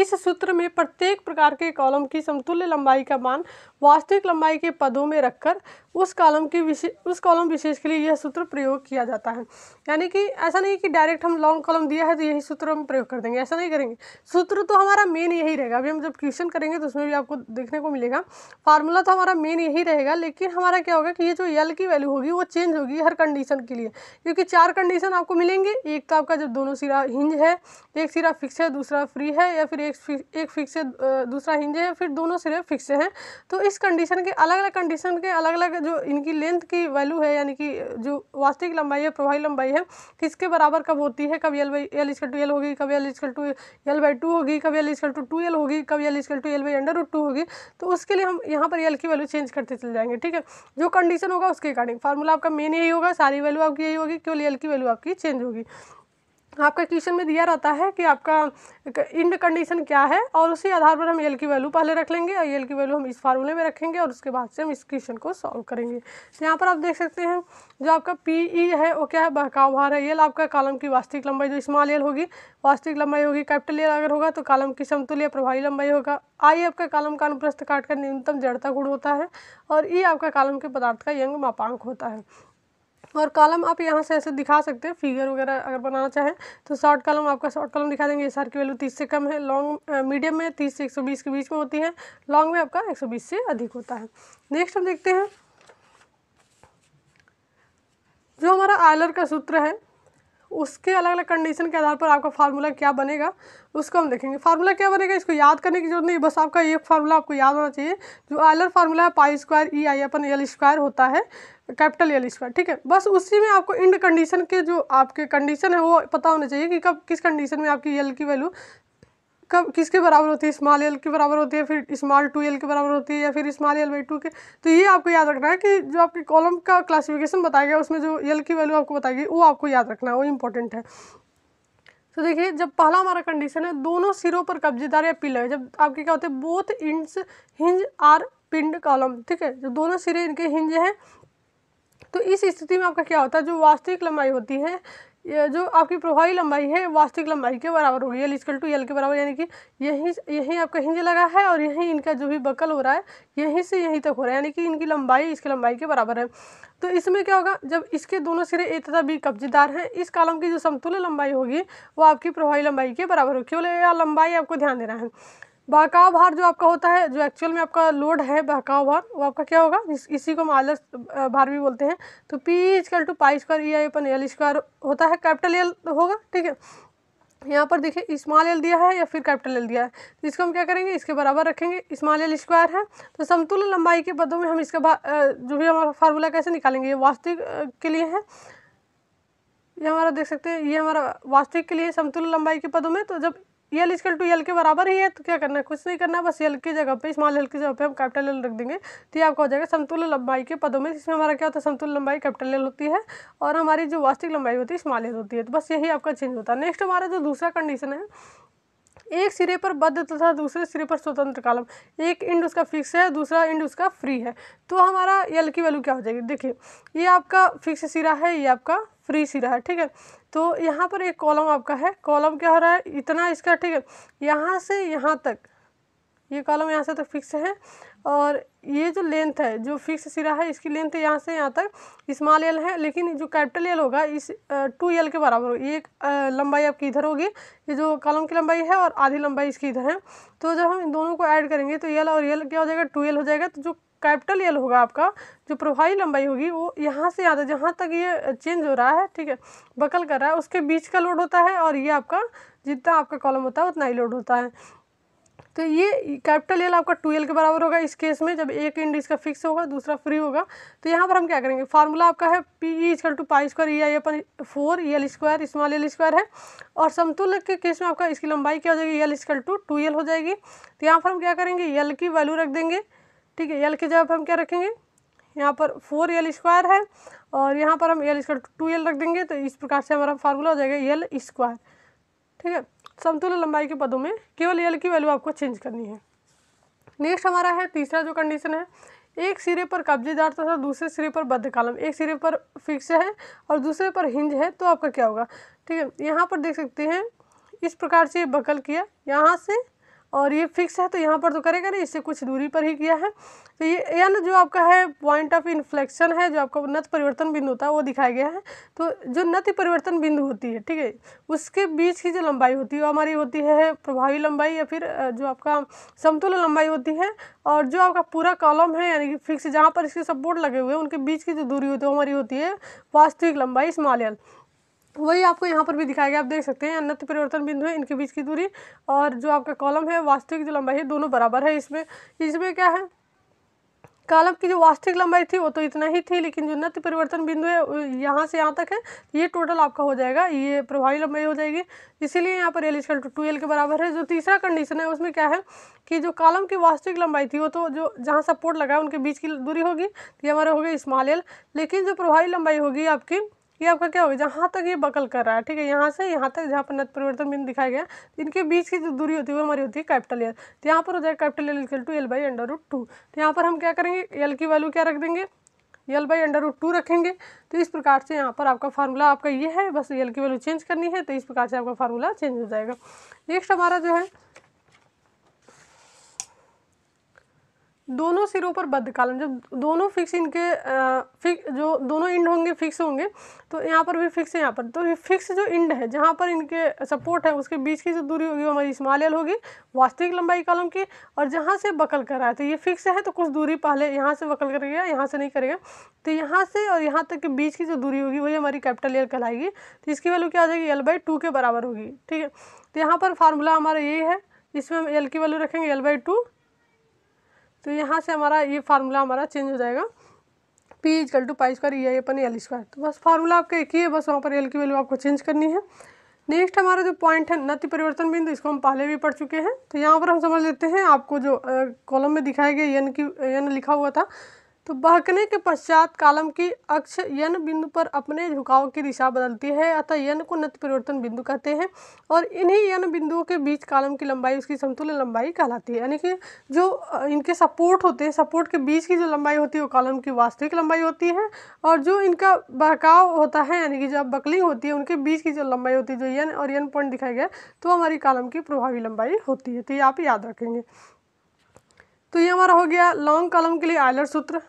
Speaker 1: इस सूत्र में प्रत्येक प्रकार के कॉलम की समतुल्य लंबाई का मान वास्तविक लंबाई के पदों में रखकर उस कॉलम की विशेष उस कॉलम विशेष के लिए यह सूत्र प्रयोग किया जाता है यानी कि ऐसा नहीं कि डायरेक्ट हम लॉन्ग कॉलम दिया है तो यही सूत्र हम प्रयोग कर देंगे ऐसा नहीं करेंगे सूत्र तो हमारा मेन यही रहेगा अभी हम जब क्वेश्चन करेंगे तो उसमें भी आपको देखने को मिलेगा फार्मूला तो हमारा मेन यही रहेगा लेकिन हमारा क्या होगा कि ये जो यल की वैल्यू होगी वो चेंज होगी हर कंडीशन के लिए क्योंकि चार कंडीशन आपको मिलेंगे एक तो आपका जब दोनों सिरा हिंज है एक सिरा फिक्स है दूसरा फ्री है या फिर भी एक फिक, एक फिक्स है दूसरा हिंज है फिर दोनों सिरे फिक्स हैं तो इस कंडीशन के अलग अलग कंडीशन के अलग अलग जो इनकी लेंथ की वैल्यू है यानी कि जो वास्तविक लंबाई है प्रभावी लंबाई है किसके बराबर कब होती है कब L by L equal to L होगी कब L equal to L by two होगी कब L equal to two L होगी कब L equal to L by under two होगी तो उसके लिए हम यहाँ पर एल की वैल्यू चेंज करते चले जाएंगे ठीक है जो कंडीशन होगा उसके अकॉर्डिंग फार्मूला आपका मेन यही होगा सारी वैल्यू आपकी यही होगी केवल एल की वैल्यू आपकी चेंज होगी आपका क्वेश्चन में दिया रहता है कि आपका इंड कंडीशन क्या है और उसी आधार पर हम एल की वैल्यू पहले रख लेंगे और एल की वैल्यू हम इस फार्मूले में रखेंगे और उसके बाद से हम इस क्वेश्चन को सॉल्व करेंगे तो यहाँ पर आप देख सकते हैं जो आपका पी ई e है वो क्या है बहकाव भार है एल आपका कालम की वास्तविक लंबाई जो स्मॉल एल होगी वास्तविक लंबाई होगी कैपिटल एल अगर होगा तो कालम की समतुल्य प्रभावी लंबाई होगा आई आपका कालम का अनुप्रस्थ काट का न्यूनतम जड़ता गुण होता है और ई e आपका कालम के पदार्थ का यंग मापांक होता है और कॉलम आप यहाँ से ऐसे दिखा सकते हैं फिगर वगैरह अगर बनाना चाहें तो शॉर्ट कॉलम आपका शॉर्ट कॉलम दिखा देंगे एस की वैल्यू तीस से कम है लॉन्ग मीडियम में तीस से एक के बीच में होती है लॉन्ग में आपका एक से अधिक होता है नेक्स्ट हम देखते हैं जो हमारा आयलर का सूत्र है उसके अलग अलग कंडीशन के आधार पर आपका फार्मूला क्या बनेगा उसको हम देखेंगे फार्मूला क्या बनेगा इसको याद करने की जरूरत नहीं बस आपका ये फार्मूला आपको याद होना चाहिए जो आयलर फार्मूला है pi square E I upon L square होता है कैपिटल एल स्क्वायर ठीक है बस उसी में आपको इंड कंडीशन के जो आपके कंडीशन है वो पता होना चाहिए कि कब किस कंडीशन में आपकी एल की वैल्यू कब किसके बराबर होती है स्मॉल एल के बराबर होती है फिर स्मॉल टू एल के बराबर होती है या फिर स्मॉल एल बाई टू के तो ये आपको याद रखना है कि जो आपके कॉलम का क्लासिफिकेशन बताया गया उसमें जो एल की वैल्यू आपको बताई गई वो आपको याद रखना है वो इंपॉर्टेंट है तो देखिए जब पहला हमारा कंडीशन है दोनों सिरों पर कब्जेदार या पिलर जब आपके क्या होते हैं both ends hinge or pinned column ठीक है जो दोनों सिरे इनके हिंज हैं तो इस स्थिति में आपका क्या होता है जो वास्तविक लंबाई होती है जो आपकी प्रभावी लंबाई है वास्तविक लंबाई के बराबर होगी एल इजकल टू एल के बराबर यानी कि यहीं यहीं आपका हिंज लगा है और यहीं इनका जो भी बकल हो रहा है यहीं से यहीं तक हो रहा है यानी कि इनकी लंबाई इसकी लंबाई के बराबर है तो इसमें क्या होगा जब इसके दोनों सिरे ए तथा बी कब्जेदार हैं इस कालम की जो समतुल्य लंबाई होगी वो आपकी प्रभावी लंबाई के बराबर होगी केवल यह लंबाई आपको ध्यान देना है बहकाव भार जो आपका होता है जो एक्चुअल में आपका लोड है बहकाव भार वो आपका क्या होगा इस, इसी को हम आलस भार भी बोलते हैं तो P equal to pi square E I upon L square होता है कैपिटल एल होगा ठीक है यहाँ पर देखिए स्मॉल एल दिया है या फिर कैपिटल एल दिया है तो इसको हम क्या करेंगे इसके बराबर रखेंगे स्मॉल एल स्क्वायर है तो समतुल्य लंबाई के पदों में हम इसका जो भी हमारा फार्मूला कैसे निकालेंगे ये वास्तविक के लिए है ये हमारा देख सकते हैं ये हमारा वास्तविक के लिए समतुल्य लंबाई के पदों में तो जब एल स्केल टू एल के बराबर ही है तो क्या करना है कुछ नहीं करना है बस एल की जगह पे स्मॉल एल की जगह पे हम कैपिटल एल रख देंगे तो ये आपका हो जाएगा समतुल्य लंबाई के पदों में इसमें हमारा क्या होता है समतुल्य लंबाई कैपिटल एल होती है और हमारी जो वास्तविक लंबाई होती है स्मॉल एल होती है तो बस यही आपका चेंज होता है नेक्स्ट हमारा जो दूसरा कंडीशन है एक सिरे पर बद्ध तथा दूसरे सिरे पर स्वतंत्र कालम एक इंड उसका फिक्स है दूसरा इंड उसका फ्री है तो हमारा एल की वैल्यू क्या हो जाएगी देखिए ये आपका फिक्स सिरा है ये आपका फ्री सिरा है ठीक है तो यहाँ पर एक कॉलम आपका है कॉलम क्या हो रहा है इतना इसका ठीक है यहाँ से यहाँ तक ये कॉलम यहाँ से तक तो फिक्स है और ये जो लेंथ है जो फिक्स सिरा है इसकी लेंथ यहाँ से यहाँ तक स्मॉल एल है लेकिन जो कैपिटल एल होगा इस टू एल के बराबर होगी ये लंबाई आपकी इधर होगी ये जो कॉलम की लंबाई है और आधी लंबाई इसकी इधर है तो जब हम इन दोनों को ऐड करेंगे तो एल और एल क्या हो जाएगा टू एल हो जाएगा तो जो कैपिटल एल होगा आपका जो प्रभावी लंबाई होगी वो यहाँ से आधा जहाँ तक ये चेंज हो रहा है ठीक है बकल कर रहा है उसके बीच का लोड होता है और ये आपका जितना आपका कॉलम होता है उतना ही लोड होता है तो ये कैपिटल एल आपका टू एल के बराबर होगा इस केस में जब एक इंड इसका फिक्स होगा दूसरा फ्री होगा तो यहाँ पर हम क्या करेंगे फार्मूला आपका है P E equal to pi square E I upon four E L square small L square है और समतुल्य के केस में आपका इसकी लंबाई क्या हो जाएगी L equal to two L हो जाएगी तो यहाँ पर हम क्या करेंगे एल e की वैल्यू रख देंगे ठीक है यल के जब हम क्या रखेंगे यहाँ पर फोर एल स्क्वायर है और यहाँ पर हम एल स्क्वायर टू एल रख देंगे तो इस प्रकार से हमारा फार्मूला हो जाएगा यल स्क्वायर ठीक है समतुल्य लंबाई के पदों में केवल यल की वैल्यू आपको चेंज करनी है नेक्स्ट हमारा है तीसरा जो कंडीशन है एक सिरे पर कब्जेदार तथा दूसरे सिरे पर बद्ध कालम एक सिरे पर फिक्स है और दूसरे पर हिंज है तो आपका क्या होगा ठीक है यहाँ पर देख सकते हैं इस प्रकार से बकल किया यहाँ से और ये फिक्स है तो यहाँ पर तो करेगा नहीं इससे कुछ दूरी पर ही किया है तो ये एन जो आपका है पॉइंट ऑफ इन्फ्लेक्शन है जो आपका नत परिवर्तन बिंदु होता है वो दिखाया गया है तो जो नत परिवर्तन बिंदु होती है ठीक है उसके बीच की जो लंबाई होती है वो हमारी होती है प्रभावी लंबाई या फिर जो आपका समतुल्य लंबाई होती है और जो आपका पूरा कॉलम है यानी कि फिक्स जहाँ पर इसके सपोर्ट लगे हुए हैं उनके बीच की जो दूरी होती है हमारी होती है वास्तविक लंबाई स्मॉल एल वही आपको यहाँ पर भी दिखाया गया आप देख सकते हैं अन्य परिवर्तन बिंदु है इनके बीच की दूरी और जो आपका कॉलम है वास्तविक जो लंबाई है दोनों बराबर है इसमें इसमें क्या है कालम की जो वास्तविक लंबाई थी वो तो इतना ही थी लेकिन जो नृत्य परिवर्तन बिंदु है यहाँ से यहाँ तक है ये टोटल आपका हो जाएगा ये प्रभावी लंबाई हो जाएगी इसीलिए यहाँ पर L equal to two L के बराबर है जो तीसरा कंडीशन है उसमें क्या है कि जो कालम की वास्तविक लंबाई थी वो तो जो जहाँ सपोर्ट लगा है उनके बीच की दूरी होगी ये हमारा हो गया स्मॉल एल लेकिन जो प्रभावी लंबाई होगी आपकी ये आपका क्या होगा जहाँ तक ये बकल कर रहा है ठीक है यहाँ से यहाँ तक जहाँ पर नत परिवर्तन बिंदु दिखाया गया इनके बीच की जो दूरी होती है वो हमारी होती है कैपिटल एल तो यहाँ पर हो जाएगा capital L equal to L by under root two तो यहाँ पर हम क्या करेंगे एल की वैल्यू क्या रख देंगे L by under root two रखेंगे तो इस प्रकार से यहाँ पर आपका फार्मूला आपका ये है बस एल की वैल्यू चेंज करनी है तो इस प्रकार से आपका फार्मूला चेंज हो जाएगा नेक्स्ट हमारा जो है दोनों सिरों पर बद्ध कालम जब दोनों फिक्स इनके फिक जो दोनों इंड होंगे फिक्स होंगे तो यहाँ पर भी फिक्स है यहाँ पर तो ये फिक्स जो इंड है जहाँ पर इनके सपोर्ट है उसके बीच की जो दूरी होगी वो हमारी स्मॉल होगी वास्तविक लंबाई कॉलम की और जहाँ से बकल कर रहा है तो ये फिक्स है तो कुछ दूरी पहले यहाँ से बकल करेगा यहाँ से नहीं करेगा तो यहाँ से और यहाँ तक के बीच की जो दूरी होगी वही हमारी कैपिटल एल कहलाएगी तो इसकी वैल्यू क्या आ जाएगी एल बाई टू के बराबर होगी ठीक है तो यहाँ पर फार्मूला हमारा यही है इसमें हम एल की वैल्यू रखेंगे एल बाई टू तो यहाँ से हमारा ये फार्मूला हमारा चेंज हो जाएगा P equal to pi square E I upon L square तो बस फार्मूला आपका एक ही है बस वहाँ पर एल की वैल्यू आपको चेंज करनी है नेक्स्ट हमारा जो पॉइंट है नति परिवर्तन बिंदु इसको हम पहले भी पढ़ चुके हैं तो यहाँ पर हम समझ लेते हैं आपको जो कॉलम में दिखाया गया एन की एन लिखा हुआ था तो बहकने के पश्चात कालम की अक्ष यन बिंदु पर अपने झुकाव की दिशा बदलती है अतः यन को नत परिवर्तन बिंदु कहते हैं और इन्हीं यन बिंदुओं के बीच कालम की लंबाई उसकी समतुल्य लंबाई कहलाती है यानी कि जो इनके सपोर्ट होते हैं सपोर्ट के बीच की जो लंबाई होती है वो कालम की वास्तविक लंबाई होती है और जो इनका बहकाव होता है यानी कि जब बकलिंग होती है उनके बीच की जो लंबाई होती है जो यन और यन पॉइंट दिखाया गया तो हमारी कालम की प्रभावी लंबाई होती है तो ये आप याद रखेंगे तो ये हमारा हो गया लॉन्ग कॉलम के लिए आयलर सूत्र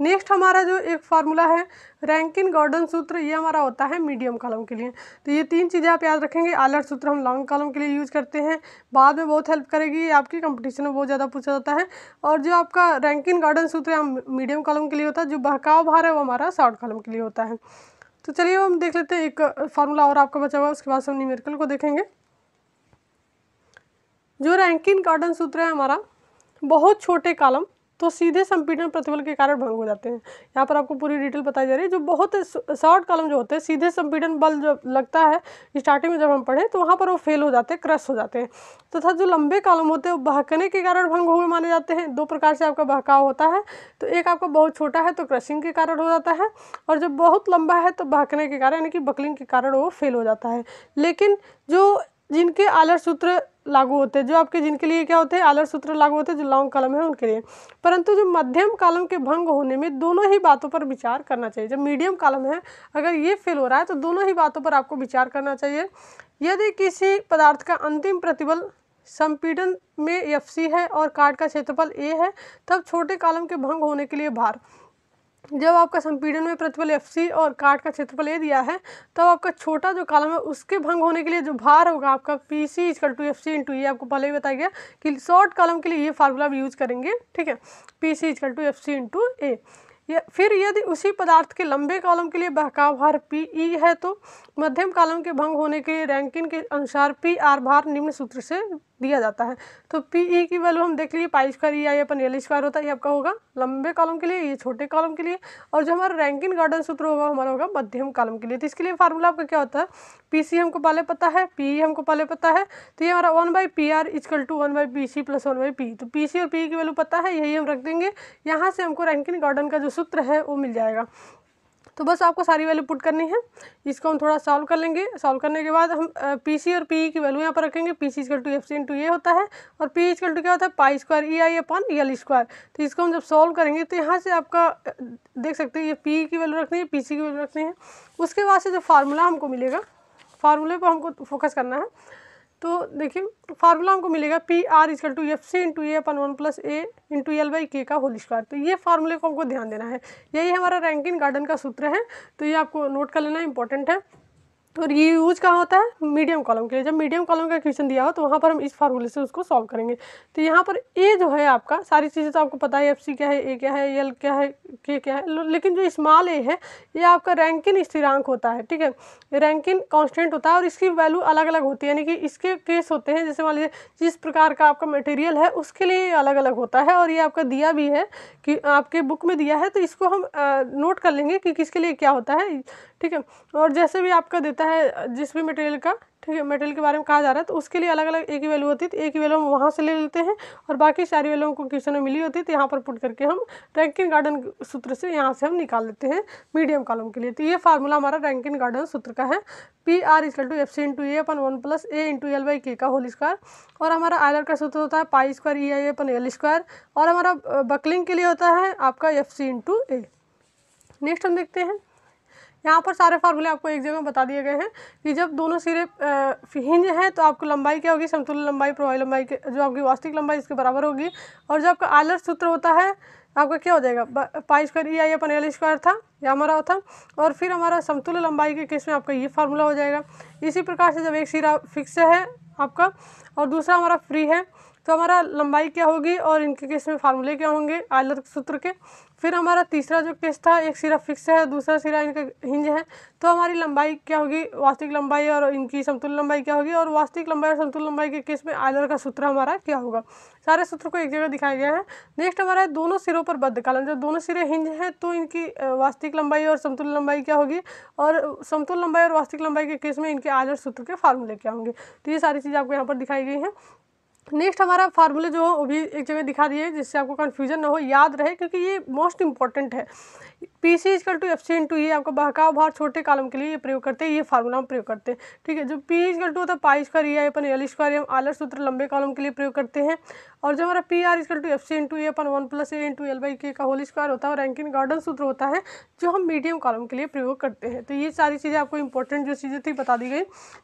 Speaker 1: नेक्स्ट हमारा जो एक फार्मूला है रैंकिन गॉर्डन सूत्र ये हमारा होता है मीडियम कॉलम के लिए तो ये तीन चीज़ें आप याद रखेंगे आलर्ट सूत्र हम लॉन्ग कॉलम के लिए यूज करते हैं बाद में बहुत हेल्प करेगी ये आपकी कंपटीशन में बहुत ज़्यादा पूछा जाता है और जो आपका रैंकिन गार्डन सूत्र है मीडियम कॉलम के लिए होता है जो बहकाव भार है वो हमारा शॉर्ट कॉलम के लिए होता है तो चलिए हम देख लेते हैं एक फार्मूला और आपका बचा हुआ उसके बाद हम न्यूमेरिकल को देखेंगे जो रैंकिन गार्डन सूत्र है हमारा बहुत छोटे कॉलम तो सीधे संपीड़न प्रतिबल के कारण भंग हो जाते हैं यहाँ पर आपको पूरी डिटेल बताई जा रही है जो बहुत शॉर्ट कॉलम जो होते हैं सीधे संपीड़न बल जब लगता है स्टार्टिंग में जब हम पढ़ें तो वहाँ पर वो फेल हो जाते हैं क्रश हो जाते हैं तथा तो जो लंबे कॉलम होते हैं वो बहकने के कारण भंग हुए माने जाते हैं दो प्रकार से आपका बहकाव होता है तो एक आपका बहुत छोटा है तो क्रशिंग के कारण हो जाता है और जब बहुत लंबा है तो बहकने के कारण यानी कि बकलिंग के कारण वो फेल हो जाता है लेकिन जो जिनके आलर सूत्र लागू होते हैं जो आपके जिनके लिए क्या होते हैं आलर सूत्र लागू होते हैं जो लॉन्ग कलम है उनके लिए परंतु जो मध्यम कालम के भंग होने में दोनों ही बातों पर विचार करना चाहिए जब मीडियम कालम है अगर ये फेल हो रहा है तो दोनों ही बातों पर आपको विचार करना चाहिए यदि किसी पदार्थ का अंतिम प्रतिबल संपीडन में एफ है और कार्ड का क्षेत्रफल ए है तब छोटे कालम के भंग होने के लिए भार जब आपका संपीड़न में प्रतिबल एफ सी और काट का क्षेत्रफल ए दिया है तब तो आपका छोटा जो कालम है उसके भंग होने के लिए जो भार होगा आपका P C equal to F C into ये आपको पहले ही बताया गया कि शॉर्ट कालम के लिए ये फार्मूला भी यूज़ करेंगे ठीक है P C equal to F C into A या फिर यदि उसी पदार्थ के लंबे कॉलम के लिए बहकाव भार पी ई e है तो मध्यम कालम के भंग होने के लिए रैंकिन के अनुसार पी आर भार निम्न सूत्र से दिया जाता है तो पी ई e की वैल्यू हम देख लीजिए पाई स्क्वायर या ये अपन एल स्क्वायर होता है ये आपका होगा लंबे कॉलम के लिए ये छोटे कॉलम के लिए और जो हमारा रैंकिन गार्डन सूत्र होगा हमारा होगा मध्यम कॉलम के लिए तो इसके लिए फार्मूला आपका क्या होता है पी सी हमको पहले पता है पी ई e हमको पहले पता है तो ये हमारा one by P R equal to one by P C plus one by P तो पी सी और पी e की वैल्यू पता है यही हम रख देंगे यहाँ से हमको रैंकिन गार्डन का जो सूत्र है वो मिल जाएगा तो बस आपको सारी वैल्यू पुट करनी है इसको हम थोड़ा सॉल्व कर लेंगे सॉल्व करने के बाद हम पी सी और पी e की वैल्यू यहाँ पर रखेंगे P C equal to F C into A होता है और पी इजकल टू क्या होता है pi square E I upon L square तो इसको हम जब सॉल्व करेंगे तो यहाँ से आपका देख सकते हैं ये पी e की वैल्यू रखनी है पी सी की वैल्यू रखनी है उसके बाद से जो फार्मूला हमको मिलेगा फार्मूले पर हमको फोकस करना है तो देखिए फार्मूला हमको मिलेगा P R equal to F C into A upon one plus A into L by K का होल स्क्वायर तो ये फार्मूले को हमको ध्यान देना है यही हमारा रैंकिन गार्डन का सूत्र है तो ये आपको नोट कर लेना इंपॉर्टेंट है और ये यूज कहाँ होता है मीडियम कॉलम के लिए जब मीडियम कॉलम का क्वेश्चन दिया हो तो वहाँ पर हम इस फार्मूले से उसको सॉल्व करेंगे तो यहाँ पर ए जो है आपका सारी चीज़ें तो आपको पता है एफ सी क्या है ए क्या है एल क्या है के क्या है लेकिन जो स्मॉल ए है ये आपका रैंकिन स्थिरांक होता है ठीक है रैंकिन कॉन्स्टेंट होता है और इसकी वैल्यू अलग अलग होती है यानी कि इसके केस होते हैं जैसे मान लीजिए जिस प्रकार का आपका मटेरियल है उसके लिए अलग अलग होता है और ये आपका दिया भी है कि आपके बुक में दिया है तो इसको हम नोट कर लेंगे कि किसके लिए क्या होता है ठीक है और जैसे भी आपका देता है जिस भी मटेरियल का ठीक है मटेरियल के बारे में कहा जा रहा है तो उसके लिए अलग अलग एक ही वैल्यू होती है तो एक ही वैल्यू हम वहाँ से ले लेते हैं और बाकी सारी वैल्यू हमको क्वेश्चन में मिली होती है तो यहाँ पर पुट करके हम रैंकिन गार्डन सूत्र से यहाँ से हम निकाल लेते हैं मीडियम कॉलम के लिए तो ये फार्मूला हमारा रैंकिन गार्डन सूत्र का है P R equal to F C into A upon one plus A into L by K का होल स्क्वायर और हमारा आयलर का सूत्र होता है pi square E I upon L square और हमारा बकलिंग के लिए होता है आपका F C into A next हम देखते हैं यहाँ पर सारे फार्मूले आपको एक जगह बता दिए गए हैं कि जब दोनों सिरे हिंज हैं तो आपको लंबाई क्या होगी समतुल्य लंबाई प्रभावी लंबाई के जो आपकी वास्तविक लंबाई इसके बराबर होगी और जो आपका आलर सूत्र होता है आपका क्या हो जाएगा pi square E I upon L square था या हमारा होता और फिर हमारा समतुल्य लंबाई के केस में आपका ये फार्मूला हो जाएगा इसी प्रकार से जब एक सिरा फिक्स है आपका और दूसरा हमारा फ्री है तो हमारा लंबाई क्या होगी और इनके केस में फार्मूले क्या होंगे आयलर सूत्र के फिर हमारा तीसरा जो केस था एक सिरा फिक्स है दूसरा सिरा इनका हिंज है तो हमारी लंबाई क्या होगी वास्तविक लंबाई और इनकी समतुल लंबाई क्या होगी और वास्तविक लंबाई और समतुल लंबाई के केस में आयलर का सूत्र हमारा क्या होगा सारे सूत्र को एक जगह दिखाया गया है नेक्स्ट हमारा है दोनों सिरों पर बद्ध कालन जब दोनों सिरे हिंज हैं तो इनकी वास्तविक लंबाई और समतुल लंबाई क्या होगी और समतुल लंबाई और वास्तविक लंबाई के केस में इनके आयलर सूत्र के फार्मूले क्या होंगे तो ये सारी चीज़ आपको यहाँ पर दिखाई गई है नेक्स्ट हमारा फार्मूले जो हो वो भी एक जगह दिखा दिए जिससे आपको कन्फ्यूजन ना हो याद रहे क्योंकि ये मोस्ट इम्पॉर्टेंट है P C equal to F C into ये आपका बहकाव भार छोटे कालम के लिए ये प्रयोग करते हैं ये फार्मूला हम प्रयोग करते हैं ठीक है जो पी इजकल टू होता है पाई स्क्वायर e, ये अपन एल स्क्वायर हम आलर सूत्र लंबे कालम के लिए प्रयोग करते हैं और जो हमारा P R equal to F C into ये upon one plus A into L by K का होल स्क्वायर होता है और रैंकिन गार्डन सूत्र होता है जो हम मीडियम कॉलम के लिए प्रयोग करते हैं तो ये सारी चीज़ें आपको इंपॉर्टेंट जो चीज़ें थी बता दी गई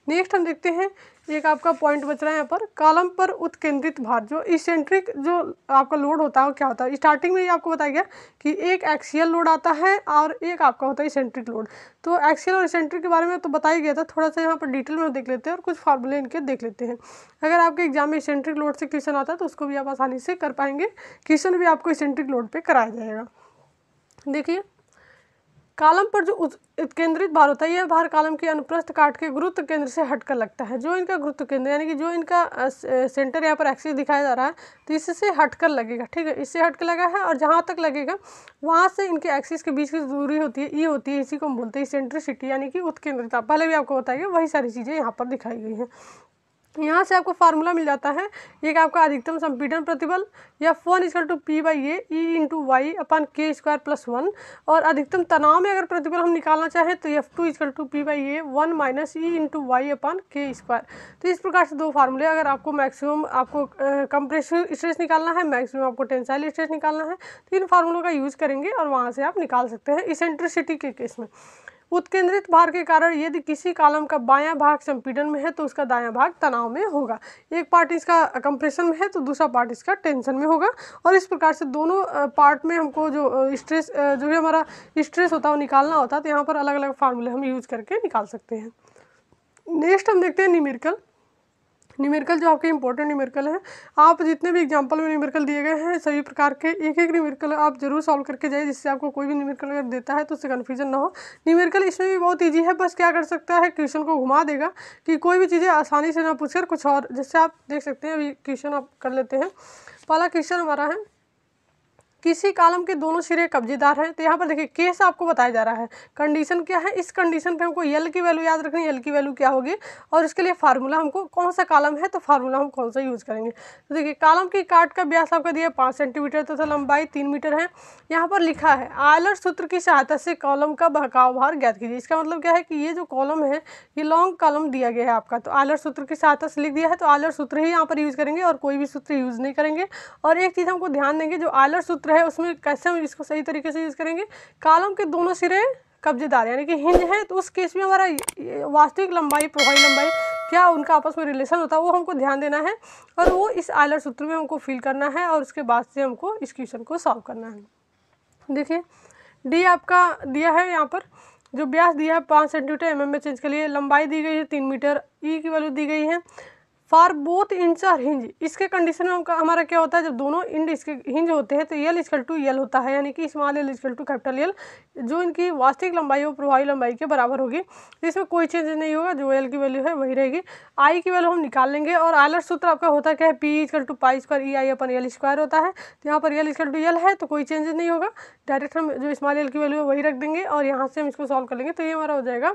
Speaker 1: नेक्स्ट हम देखते हैं एक आपका पॉइंट बच रहा है यहाँ पर कालम पर उत्केंद्रित भार जो इसेंट्रिक जो आपका लोड होता है वो क्या होता है स्टार्टिंग में ये आपको बताया गया कि एक एक्सियल लोड आता आता है और एक आपका होता है इसेंट्रिक लोड तो एक्सियल और इसेंट्रिक के बारे में तो बताया गया था थोड़ा सा यहाँ पर डिटेल में देख लेते हैं और कुछ फार्मूले इनके देख लेते हैं अगर आपके एग्जाम में इसेंट्रिक लोड से क्वेश्चन आता है तो उसको भी आप आसानी से कर पाएंगे क्वेश्चन भी आपको इसेंट्रिक लोड पर कराया जाएगा देखिए कालम पर जो केंद्रित भार होता है यह भार कालम के अनुप्रस्थ काट के गुरुत्व केंद्र से हटकर लगता है जो इनका गुरुत्व केंद्र यानी कि जो इनका सेंटर यहाँ पर एक्सिस दिखाया जा रहा है तो इससे हटकर लगेगा ठीक है इससे हटकर लगा है और जहाँ तक लगेगा वहाँ से इनके एक्सिस के बीच की दूरी होती है ई होती है इसी को हम बोलते हैं सेंट्रिसिटी यानी कि उत्केंद्रता पहले भी आपको बताइए वही सारी चीज़ें यहाँ पर दिखाई गई हैं यहाँ से आपको फार्मूला मिल जाता है ये कि आपका अधिकतम संपीडन प्रतिबल या फोन equal to P by A E into Y upon K square plus one और अधिकतम तनाव में अगर प्रतिबल हम निकालना चाहें तो F two equal to P by A one minus E into Y upon K square तो इस प्रकार से दो फार्मूले अगर आपको मैक्सिमम आपको कंप्रेसिव स्ट्रेस निकालना है मैक्सिमम आपको टेंसाइल स्ट्रेस निकालना है तो इन फार्मूलों का यूज़ करेंगे और वहाँ से आप निकाल सकते हैं इसेंट्रिसिटी के केस में उत्केंद्रित भार के कारण यदि किसी कालम का बायां भाग संपीडन में है तो उसका दायां भाग तनाव में होगा एक पार्ट इसका कंप्रेशन में है तो दूसरा पार्ट इसका टेंशन में होगा और इस प्रकार से दोनों पार्ट में हमको जो स्ट्रेस जो भी हमारा स्ट्रेस होता है वो निकालना होता है तो यहाँ पर अलग अलग फार्मूले हम यूज करके निकाल सकते हैं नेक्स्ट हम देखते हैं न्यूमेरिकल न्यूमेरिकल जो आपके इंपॉर्टेंट न्यूमेरिकल है आप जितने भी एग्जांपल में न्यूमेरिकल दिए गए हैं सभी प्रकार के एक एक न्यूमेरिकल आप जरूर सॉल्व करके जाइए जिससे आपको कोई भी न्यूमेरिकल अगर देता है तो उससे कन्फ्यूजन ना हो न्यूमेरिकल इसमें भी बहुत ईजी है बस क्या कर सकता है क्वेश्चन को घुमा देगा कि कोई भी चीज़ें आसानी से ना पूछ कुछ और जिससे आप देख सकते हैं अभी क्वेश्चन आप कर लेते हैं पहला क्वेश्चन हमारा है किसी कालम के दोनों सिरे कब्जेदार हैं तो यहाँ पर देखिए केस आपको बताया जा रहा है कंडीशन क्या है इस कंडीशन पर हमको यल की वैल्यू याद रखनी है यल की वैल्यू क्या होगी और इसके लिए फार्मूला हमको कौन सा कालम है तो फार्मूला हम कौन सा यूज़ करेंगे तो देखिए कालम की काट का ब्यास आपका दिया है पाँच सेंटीमीटर तथा तो लंबाई तीन मीटर है यहाँ पर लिखा है आयलर सूत्र की सहायता से कॉलम का बहकाव भार ज्ञात कीजिए इसका मतलब क्या है कि ये जो कॉलम है ये लॉन्ग कॉलम दिया गया है आपका तो आयलर सूत्र की सहायता से लिख दिया है तो आयलर सूत्र ही यहाँ पर यूज़ करेंगे और कोई भी सूत्र यूज़ नहीं करेंगे और एक चीज़ हमको ध्यान देंगे जो आयलर सूत्र है उसमें कैसे हम इसको सही तरीके से यूज़ करेंगे कालम के दोनों सिरे कब्जेदार यानी कि हिंज है तो उस केस में हमारा वास्तविक लंबाई प्रोफाइल लंबाई क्या उनका आपस में रिलेशन होता है वो हमको ध्यान देना है और वो इस आयलर सूत्र में हमको फील करना है और उसके बाद से हमको इस क्वेश्चन को सॉल्व करना है देखिए डी आपका दिया है यहाँ पर जो ब्यास दिया है पाँच सेंटीमीटर एम एम में चेंज के लिए लंबाई दी गई है तीन मीटर ई e की वैल्यू दी गई है फॉर बोथ इंच और हिंज इसके कंडीशन का हमारा क्या होता है जब दोनों इंड इसके हिंज होते हैं तो यल इजकल टू यल होता है यानी कि small L equal to capital L जो इनकी वास्तविक लंबाई और प्रभावी लंबाई के बराबर होगी इसमें कोई चेंज नहीं होगा जो एल की वैल्यू है वही रहेगी आई की वैल्यू हम निकाल लेंगे और आयलर सूत्र आपका होता क्या है P equal to pi square E I upon L square होता है तो यहाँ पर यल इजकल टू यल है तो कोई चेंज नहीं होगा डायरेक्ट हम जो स्मॉल एल की वैल्यू है वही रख देंगे और यहाँ से हम इसको सॉल्व कर लेंगे तो ये हमारा हो जाएगा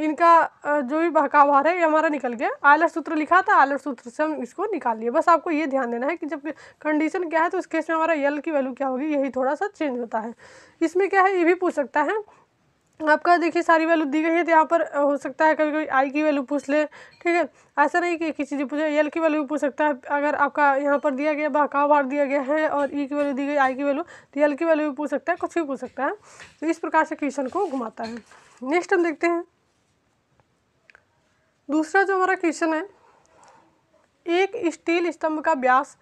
Speaker 1: इनका जो भी बहकावार है ये हमारा निकल गया आयलर सूत्र लिखा था आलर स्केलर सूत्र से हम इसको निकाल लिए बस आपको ये ध्यान देना है कि जब कंडीशन क्या है तो इस केस में हमारा यल की वैल्यू क्या होगी यही थोड़ा सा चेंज होता है इसमें क्या है ये भी पूछ सकता है आपका देखिए सारी वैल्यू दी गई है तो यहाँ पर हो सकता है कभी कभी आई की वैल्यू पूछ ले ठीक है ऐसा नहीं कि किसी ही चीज़ पूछे एल की वैल्यू भी पूछ सकता है अगर आपका यहाँ पर दिया गया बहकाव भार दिया गया है और ई e की वैल्यू दी गई आई की वैल्यू तो एल की वैल्यू भी पूछ सकता है कुछ भी पूछ सकता है तो इस प्रकार से क्वेश्चन को घुमाता है नेक्स्ट हम देखते हैं दूसरा जो हमारा क्वेश्चन है एक स्टील स्तंभ का व्यास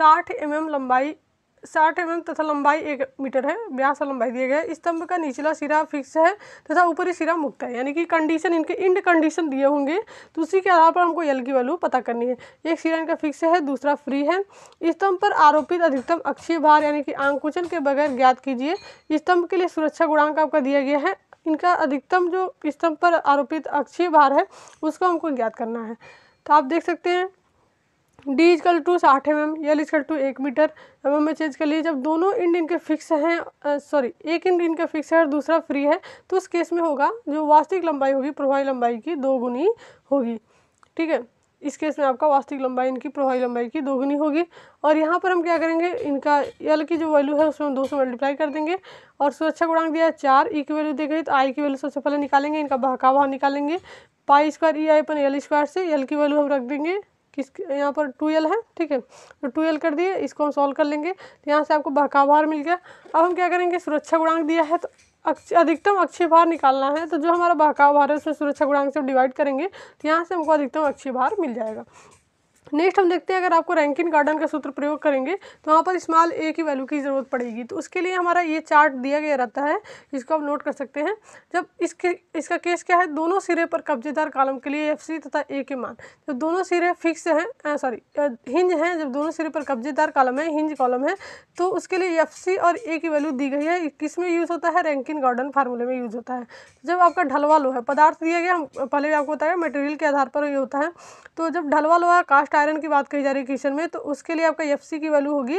Speaker 1: 60 एम mm लंबाई 60 एम mm तथा लंबाई एक मीटर है व्यास और लंबाई दिया गया है स्तंभ का निचला सिरा फिक्स है तथा ऊपरी सिरा मुक्त है यानी कि कंडीशन इनके इंड कंडीशन दिए होंगे तो उसी के आधार पर हमको यल की वैल्यू पता करनी है एक सिरा इनका फिक्स है दूसरा फ्री है स्तंभ पर आरोपित अधिकतम अक्षीय भार यानी कि आंकुचन के बगैर ज्ञात कीजिए स्तंभ के लिए सुरक्षा गुणांक आपका दिया गया है इनका अधिकतम जो स्तंभ पर आरोपित अक्षीय भार है उसको हमको ज्ञात करना है तो आप देख सकते हैं डी इजकल टू साठ M M L equal to एक मीटर एम एम में चेंज कर लिए जब दोनों इंड इनके फिक्स हैं सॉरी एक इंड इनका फिक्स है और दूसरा फ्री है तो उस केस में होगा जो वास्तविक लंबाई होगी प्रभावी लंबाई की दो गुनी होगी ठीक है इस केस में आपका वास्तविक लंबाई इनकी प्रभावी लंबाई की दोगुनी होगी और यहाँ पर हम क्या करेंगे इनका एल की जो वैल्यू है उसमें हम दो सौ मल्टीप्लाई कर देंगे और सुरक्षा गुणांक दिया है चार ई e की वैल्यू दी गई तो आई की वैल्यू सबसे पहले निकालेंगे इनका भाव निकालेंगे pi square E I upon L square से एल की वैल्यू हम रख देंगे किस यहाँ पर टूएल है ठीक है तो टूएल कर दिए इसको हम सॉल्व कर लेंगे तो यहाँ से आपको बहकाभार मिल गया अब हम क्या करेंगे सुरक्षा गुणांक दिया है तो अधिकतम अक्षय भार निकालना है तो जो हमारा बहकाव भार है उसमें सुरक्षा गुणांक से डिवाइड करेंगे तो यहाँ से हमको अधिकतम अक्षय भार मिल जाएगा नेक्स्ट हम देखते हैं अगर आपको रैंकिन गार्डन का सूत्र प्रयोग करेंगे तो वहाँ पर स्मॉल ए की वैल्यू की ज़रूरत पड़ेगी तो उसके लिए हमारा ये चार्ट दिया गया रहता है जिसको आप नोट कर सकते हैं जब इसके इसका केस क्या है दोनों सिरे पर कब्जेदार कालम के लिए एफ सी तथा ए के मान जब दोनों सिरे फिक्स हैं सॉरी हिंज हैं जब दोनों सिरे पर कब्जेदार कालम है हिंज कॉलम है तो उसके लिए एफ सी और ए की वैल्यू दी गई है किस में यूज़ होता है रैंकिन गार्डन फार्मूले में यूज़ होता है जब आपका ढलवा लो है पदार्थ दिया गया हम पहले भी आपको बताया मटेरियल के आधार पर ये होता है तो जब ढलवा लोहा कास्ट आयरन की बात कही जा रही है क्वेश्चन में तो उसके लिए आपका एफ की वैल्यू होगी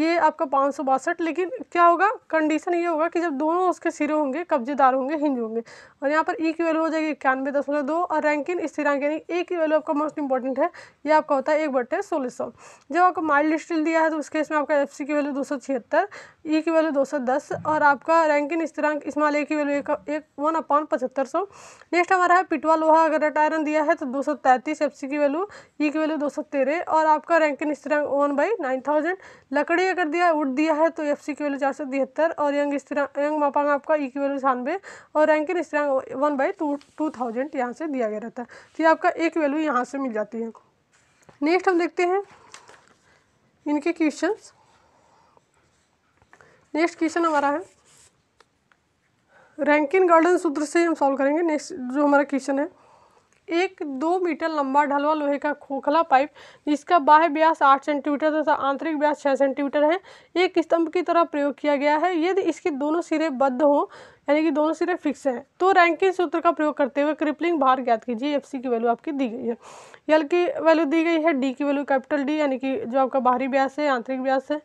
Speaker 1: ये आपका पाँच लेकिन क्या होगा कंडीशन ये होगा कि जब दोनों उसके सिरे होंगे कब्जेदार होंगे हिंज होंगे और यहाँ पर ई e की वैल्यू हो जाएगी इक्यानवे दशमलव दो और रैंकिन स्थिरांक यानी ए की वैल्यू आपका मोस्ट इंपॉर्टेंट है यह आपका होता है एक बटे सोलह जब आपको माइल्ड स्टील दिया है तो उसके इसमें आपका एफ की वैल्यू दो सौ छिहत्तर ई e की वैल्यू दो और आपका रैंकिन स्थिरांक इस्माल ए की वैल्यू एक, एक वन अपॉन पचहत्तर सौ नेक्स्ट हमारा है पिटवा लोहा अगर रट आयरन दिया है तो दो सौ तैंतीस एफ की वैल्यू ई e की वैल्यू दो सौ तेरह और आपका रैंकिन स्थिरांक ओन बाई नाइन थाउजेंड लकड़ी अगर दिया वुड दिया है तो एफ सी की वैल्यू चार सौ तिहत्तर और यंग स्थिरांक यंग मापांग आपका ई e की वैल्यू छानबे और रैंकिन स्थिरांक one by two two thousand यहाँ से दिया गया रहता है तो ये आपका एक वैल्यू यहाँ से मिल जाती है नेक्स्ट हम देखते हैं इनके क्वेश्चन नेक्स्ट क्वेश्चन हमारा है रैंकिन गार्डन सूत्र से हम सॉल्व करेंगे नेक्स्ट जो हमारा क्वेश्चन है एक दो मीटर लंबा ढलवा लोहे का खोखला पाइप जिसका बाह्य व्यास आठ सेंटीमीटर तथा आंतरिक व्यास छः सेंटीमीटर है एक स्तंभ की तरह प्रयोग किया गया है यदि इसके दोनों सिरे बद्ध हों यानी कि दोनों सिरे फिक्स हैं तो रैंकिंग सूत्र का प्रयोग करते हुए क्रिपलिंग भार ज्ञात कीजिए एफ की वैल्यू आपकी दी गई है यल की वैल्यू दी गई है डी की वैल्यू कैपिटल डी यानी कि जो आपका बाहरी व्यास है आंतरिक व्यास है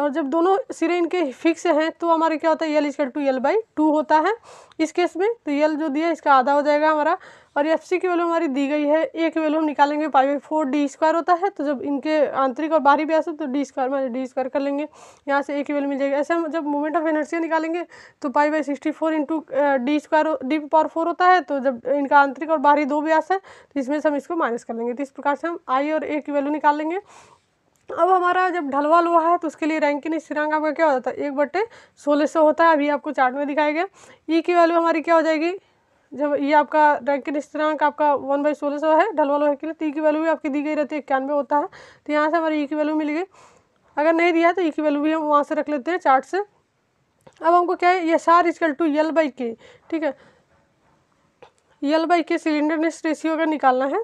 Speaker 1: और जब दोनों सिरे इनके फिक्स हैं तो हमारे क्या होता है L equal to L by two होता है इस केस में तो यल जो दिया इसका आधा हो जाएगा हमारा और एफ सी की वैल्यू हमारी दी गई है ए की वैल्यू हम निकालेंगे pi by four D square होता है तो जब इनके आंतरिक और बाहरी ब्यास है तो डी स्क्वायर में डी स्क्वायर कर लेंगे यहाँ से ए की वैल्यू मिल जाएगी ऐसे हम जब मोमेंट ऑफ एनर्जी निकालेंगे तो pi by sixty four into D square D power four होता है तो जब इनका आंतरिक और बाहरी दो ब्यास है तो इसमें से हम इसको माइनस कर लेंगे तो इस प्रकार से हम आई और ए की वैल्यू निकाल लेंगे अब हमारा जब ढलवा लोहा है तो उसके लिए रैंकिन स्थिरांक आपका क्या हो जाता है एक बट्टे सोलह सौ होता है अभी आपको चार्ट में दिखाया गया ई की वैल्यू हमारी क्या हो जाएगी जब ये आपका रैंकिन स्थिरांक आपका वन बाई सोलह सौ है ढलवाल वर्ग के लिए तो ई की वैल्यू भी आपकी दी गई रहती है इक्यानवे होता है तो यहाँ से हमारी ई e की वैल्यू मिल गई अगर नहीं दिया है तो ई e की वैल्यू भी हम वहाँ से रख लेते हैं चार्ट से अब हमको क्या है S R equal to L by K ठीक है L by K slenderness ratio अगर निकालना है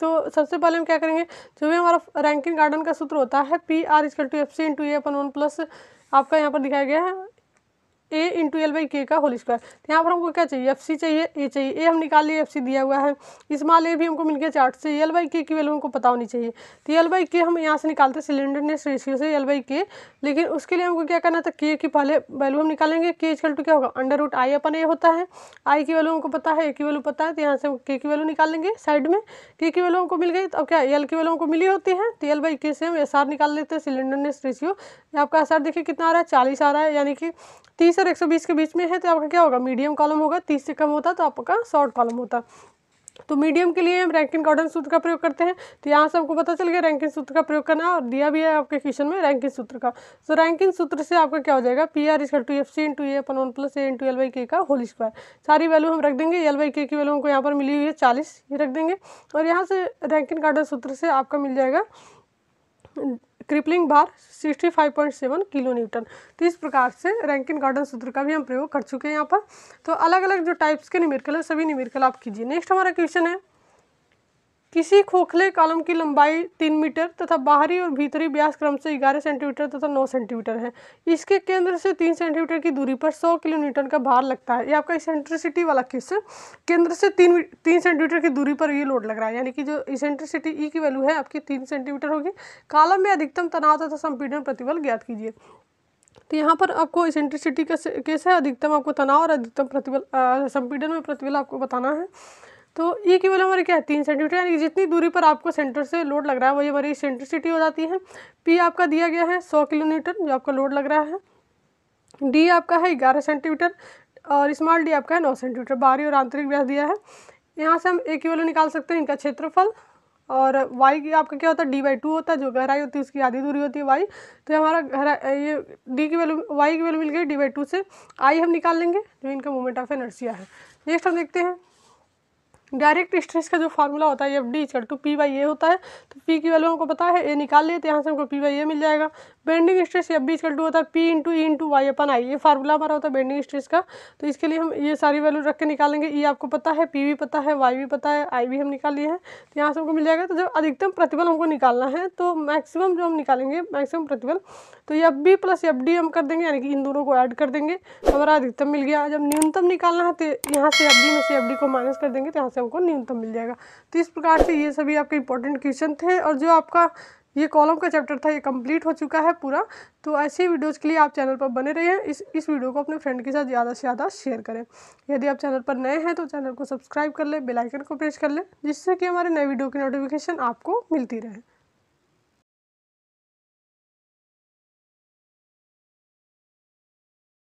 Speaker 1: तो सबसे पहले हम क्या करेंगे जो भी हमारा रैंकिंग गार्डन का सूत्र होता है P R equal to F C into A upon one plus आपका यहाँ पर दिखाया गया है ए इंटू एल बाई के का होल स्क्वायर तो यहाँ पर हमको क्या चाहिए एफ सी चाहिए ए चाहिए ए हम निकाल लिए एफ सी दिया हुआ है इस ए भी हमको मिल गया चार्ट से एल बाई के की वैल्यू हमको पता होनी चाहिए तो एल बाई के हम यहाँ से निकालते हैं सिलेंडरनेस रेशियो से एल बाई के लेकिन उसके लिए हमको क्या करना था के की पहले वैल्यू हम निकालेंगे के इजकल टू क्या होगा अंडर रूट आई अपन ए होता है आई की वैल्यू हमको पता है ए की वैल्यू पता है तो यहाँ से हम के की वैल्यू निकाल लेंगे साइड में के की वैल्यू हमको मिल गई तो अब क्या एल की वैल्यू हमको मिली होती है तो एल बाई के से हम एस आर निकाल लेते हैं सिलेंडरनेस रेशियो आपका एस आर देखिए कितना आ रहा है चालीस आ रहा है यानी कि तीस बीस और 120 के बीच में है तो आपका क्या होगा मीडियम कॉलम होगा 30 से कम होता तो आपका शॉर्ट कॉलम होता तो मीडियम के लिए हम रैंकिन कॉर्डन सूत्र का प्रयोग करते हैं तो यहाँ से आपको पता चल गया रैंकिन सूत्र का प्रयोग करना और दिया भी है आपके क्वेश्चन में रैंकिन सूत्र का तो रैंकिन सूत्र से आपका क्या हो जाएगा पी आर इसका to F C into A upon one plus A into L by K का होल स्क्वायर सारी वैल्यू हम रख देंगे एल वाई के की वैल्यू हमको यहाँ पर मिली हुई है चालीस ये रख देंगे और यहाँ से रैंकिन कॉर्डन सूत्र से आपका मिल जाएगा क्रिपलिंग बार 65.7 किलो न्यूटन तो इस प्रकार से रैंकिन गार्डन सूत्र का भी हम प्रयोग कर चुके हैं यहाँ पर तो अलग अलग जो टाइप्स के निमिरकल है सभी निमिरकल आप कीजिए नेक्स्ट हमारा क्वेश्चन है किसी खोखले कॉलम की लंबाई तीन मीटर तथा बाहरी और भीतरी व्यास क्रम से ग्यारह सेंटीमीटर तथा नौ सेंटीमीटर है इसके केंद्र से तीन सेंटीमीटर की दूरी पर सौ किलोमीटर का भार लगता है ये आपका इसेंट्रिसिटी वाला क्वेश्चन केंद्र से तीन तीन सेंटीमीटर की दूरी पर ये लोड लग रहा है यानी कि जो इसेंट्रिसिटी ई e की वैल्यू है आपकी तीन सेंटीमीटर होगी कालम में अधिकतम तनाव तथा संपीड़न प्रतिबल ज्ञात कीजिए तो यहाँ पर आपको इसेंट्रिसिटी का कैसे अधिकतम आपको तनाव और अधिकतम प्रतिबल संपीड़न में प्रतिबल आपको बताना है तो ये केवल हमारे क्या है तीन सेंटीमीटर यानी कि जितनी दूरी पर आपको सेंटर से लोड लग रहा है वही हमारी सेंट्रिसिटी हो जाती है पी आपका दिया गया है सौ किलोमीटर जो आपका लोड लग रहा है डी आपका है ग्यारह सेंटीमीटर और स्मॉल डी आपका है नौ सेंटीमीटर बाहरी और आंतरिक व्यास दिया है यहाँ से हम एक केवल निकाल सकते हैं इनका क्षेत्रफल और वाई की आपका क्या होता है डी बाई टू होता है जो गहराई होती है उसकी आधी दूरी होती है वाई तो हमारा गहरा ये डी की वैल्यू वाई की वैल्यू मिल गई डी बाई टू से आई हम निकाल लेंगे जो इनका मोमेंट ऑफ एनर्जिया है नेक्स्ट हम देखते हैं डायरेक्ट स्ट्रेस का जो फार्मूला होता है एफ डी चल टू पी बाई ए होता है तो पी की वैल्यू हमको पता है ए निकाल लिए तो यहाँ से हमको पी बाई ए मिल जाएगा bending stress F B equal to होता है P into E into Y upon I ये फार्मूला हमारा होता है बेंडिंग स्ट्रेस का तो इसके लिए हम ये सारी वैल्यू रख के निकालेंगे ई e आपको पता है पी भी पता है वाई भी पता है आई भी हम निकाल लिए हैं तो यहाँ से हमको मिल जाएगा तो जब अधिकतम प्रतिबल हमको निकालना है तो मैक्सिमम जो हम निकालेंगे मैक्सिमम प्रतिबल तो F B plus F D हम कर देंगे यानी कि इन दोनों को ऐड कर देंगे तो हमारा अधिकतम मिल गया जब न्यूनतम निकालना है तो यहाँ से एफ डी में से एफ डी को माइनस कर देंगे तो यहाँ से हमको न्यूनतम मिल जाएगा तो इस प्रकार से ये सभी आपके इंपॉर्टेंट क्वेश्चन थे और जो आपका ये कॉलम का चैप्टर था ये कंप्लीट हो चुका है पूरा तो ऐसे वीडियोस के लिए आप चैनल पर बने रहिए इस इस वीडियो को अपने फ्रेंड के साथ ज़्यादा से ज़्यादा शेयर करें यदि आप चैनल पर नए हैं तो चैनल को सब्सक्राइब कर लें बेलाइकन को प्रेस कर लें जिससे कि हमारे नए वीडियो की नोटिफिकेशन आपको मिलती रहे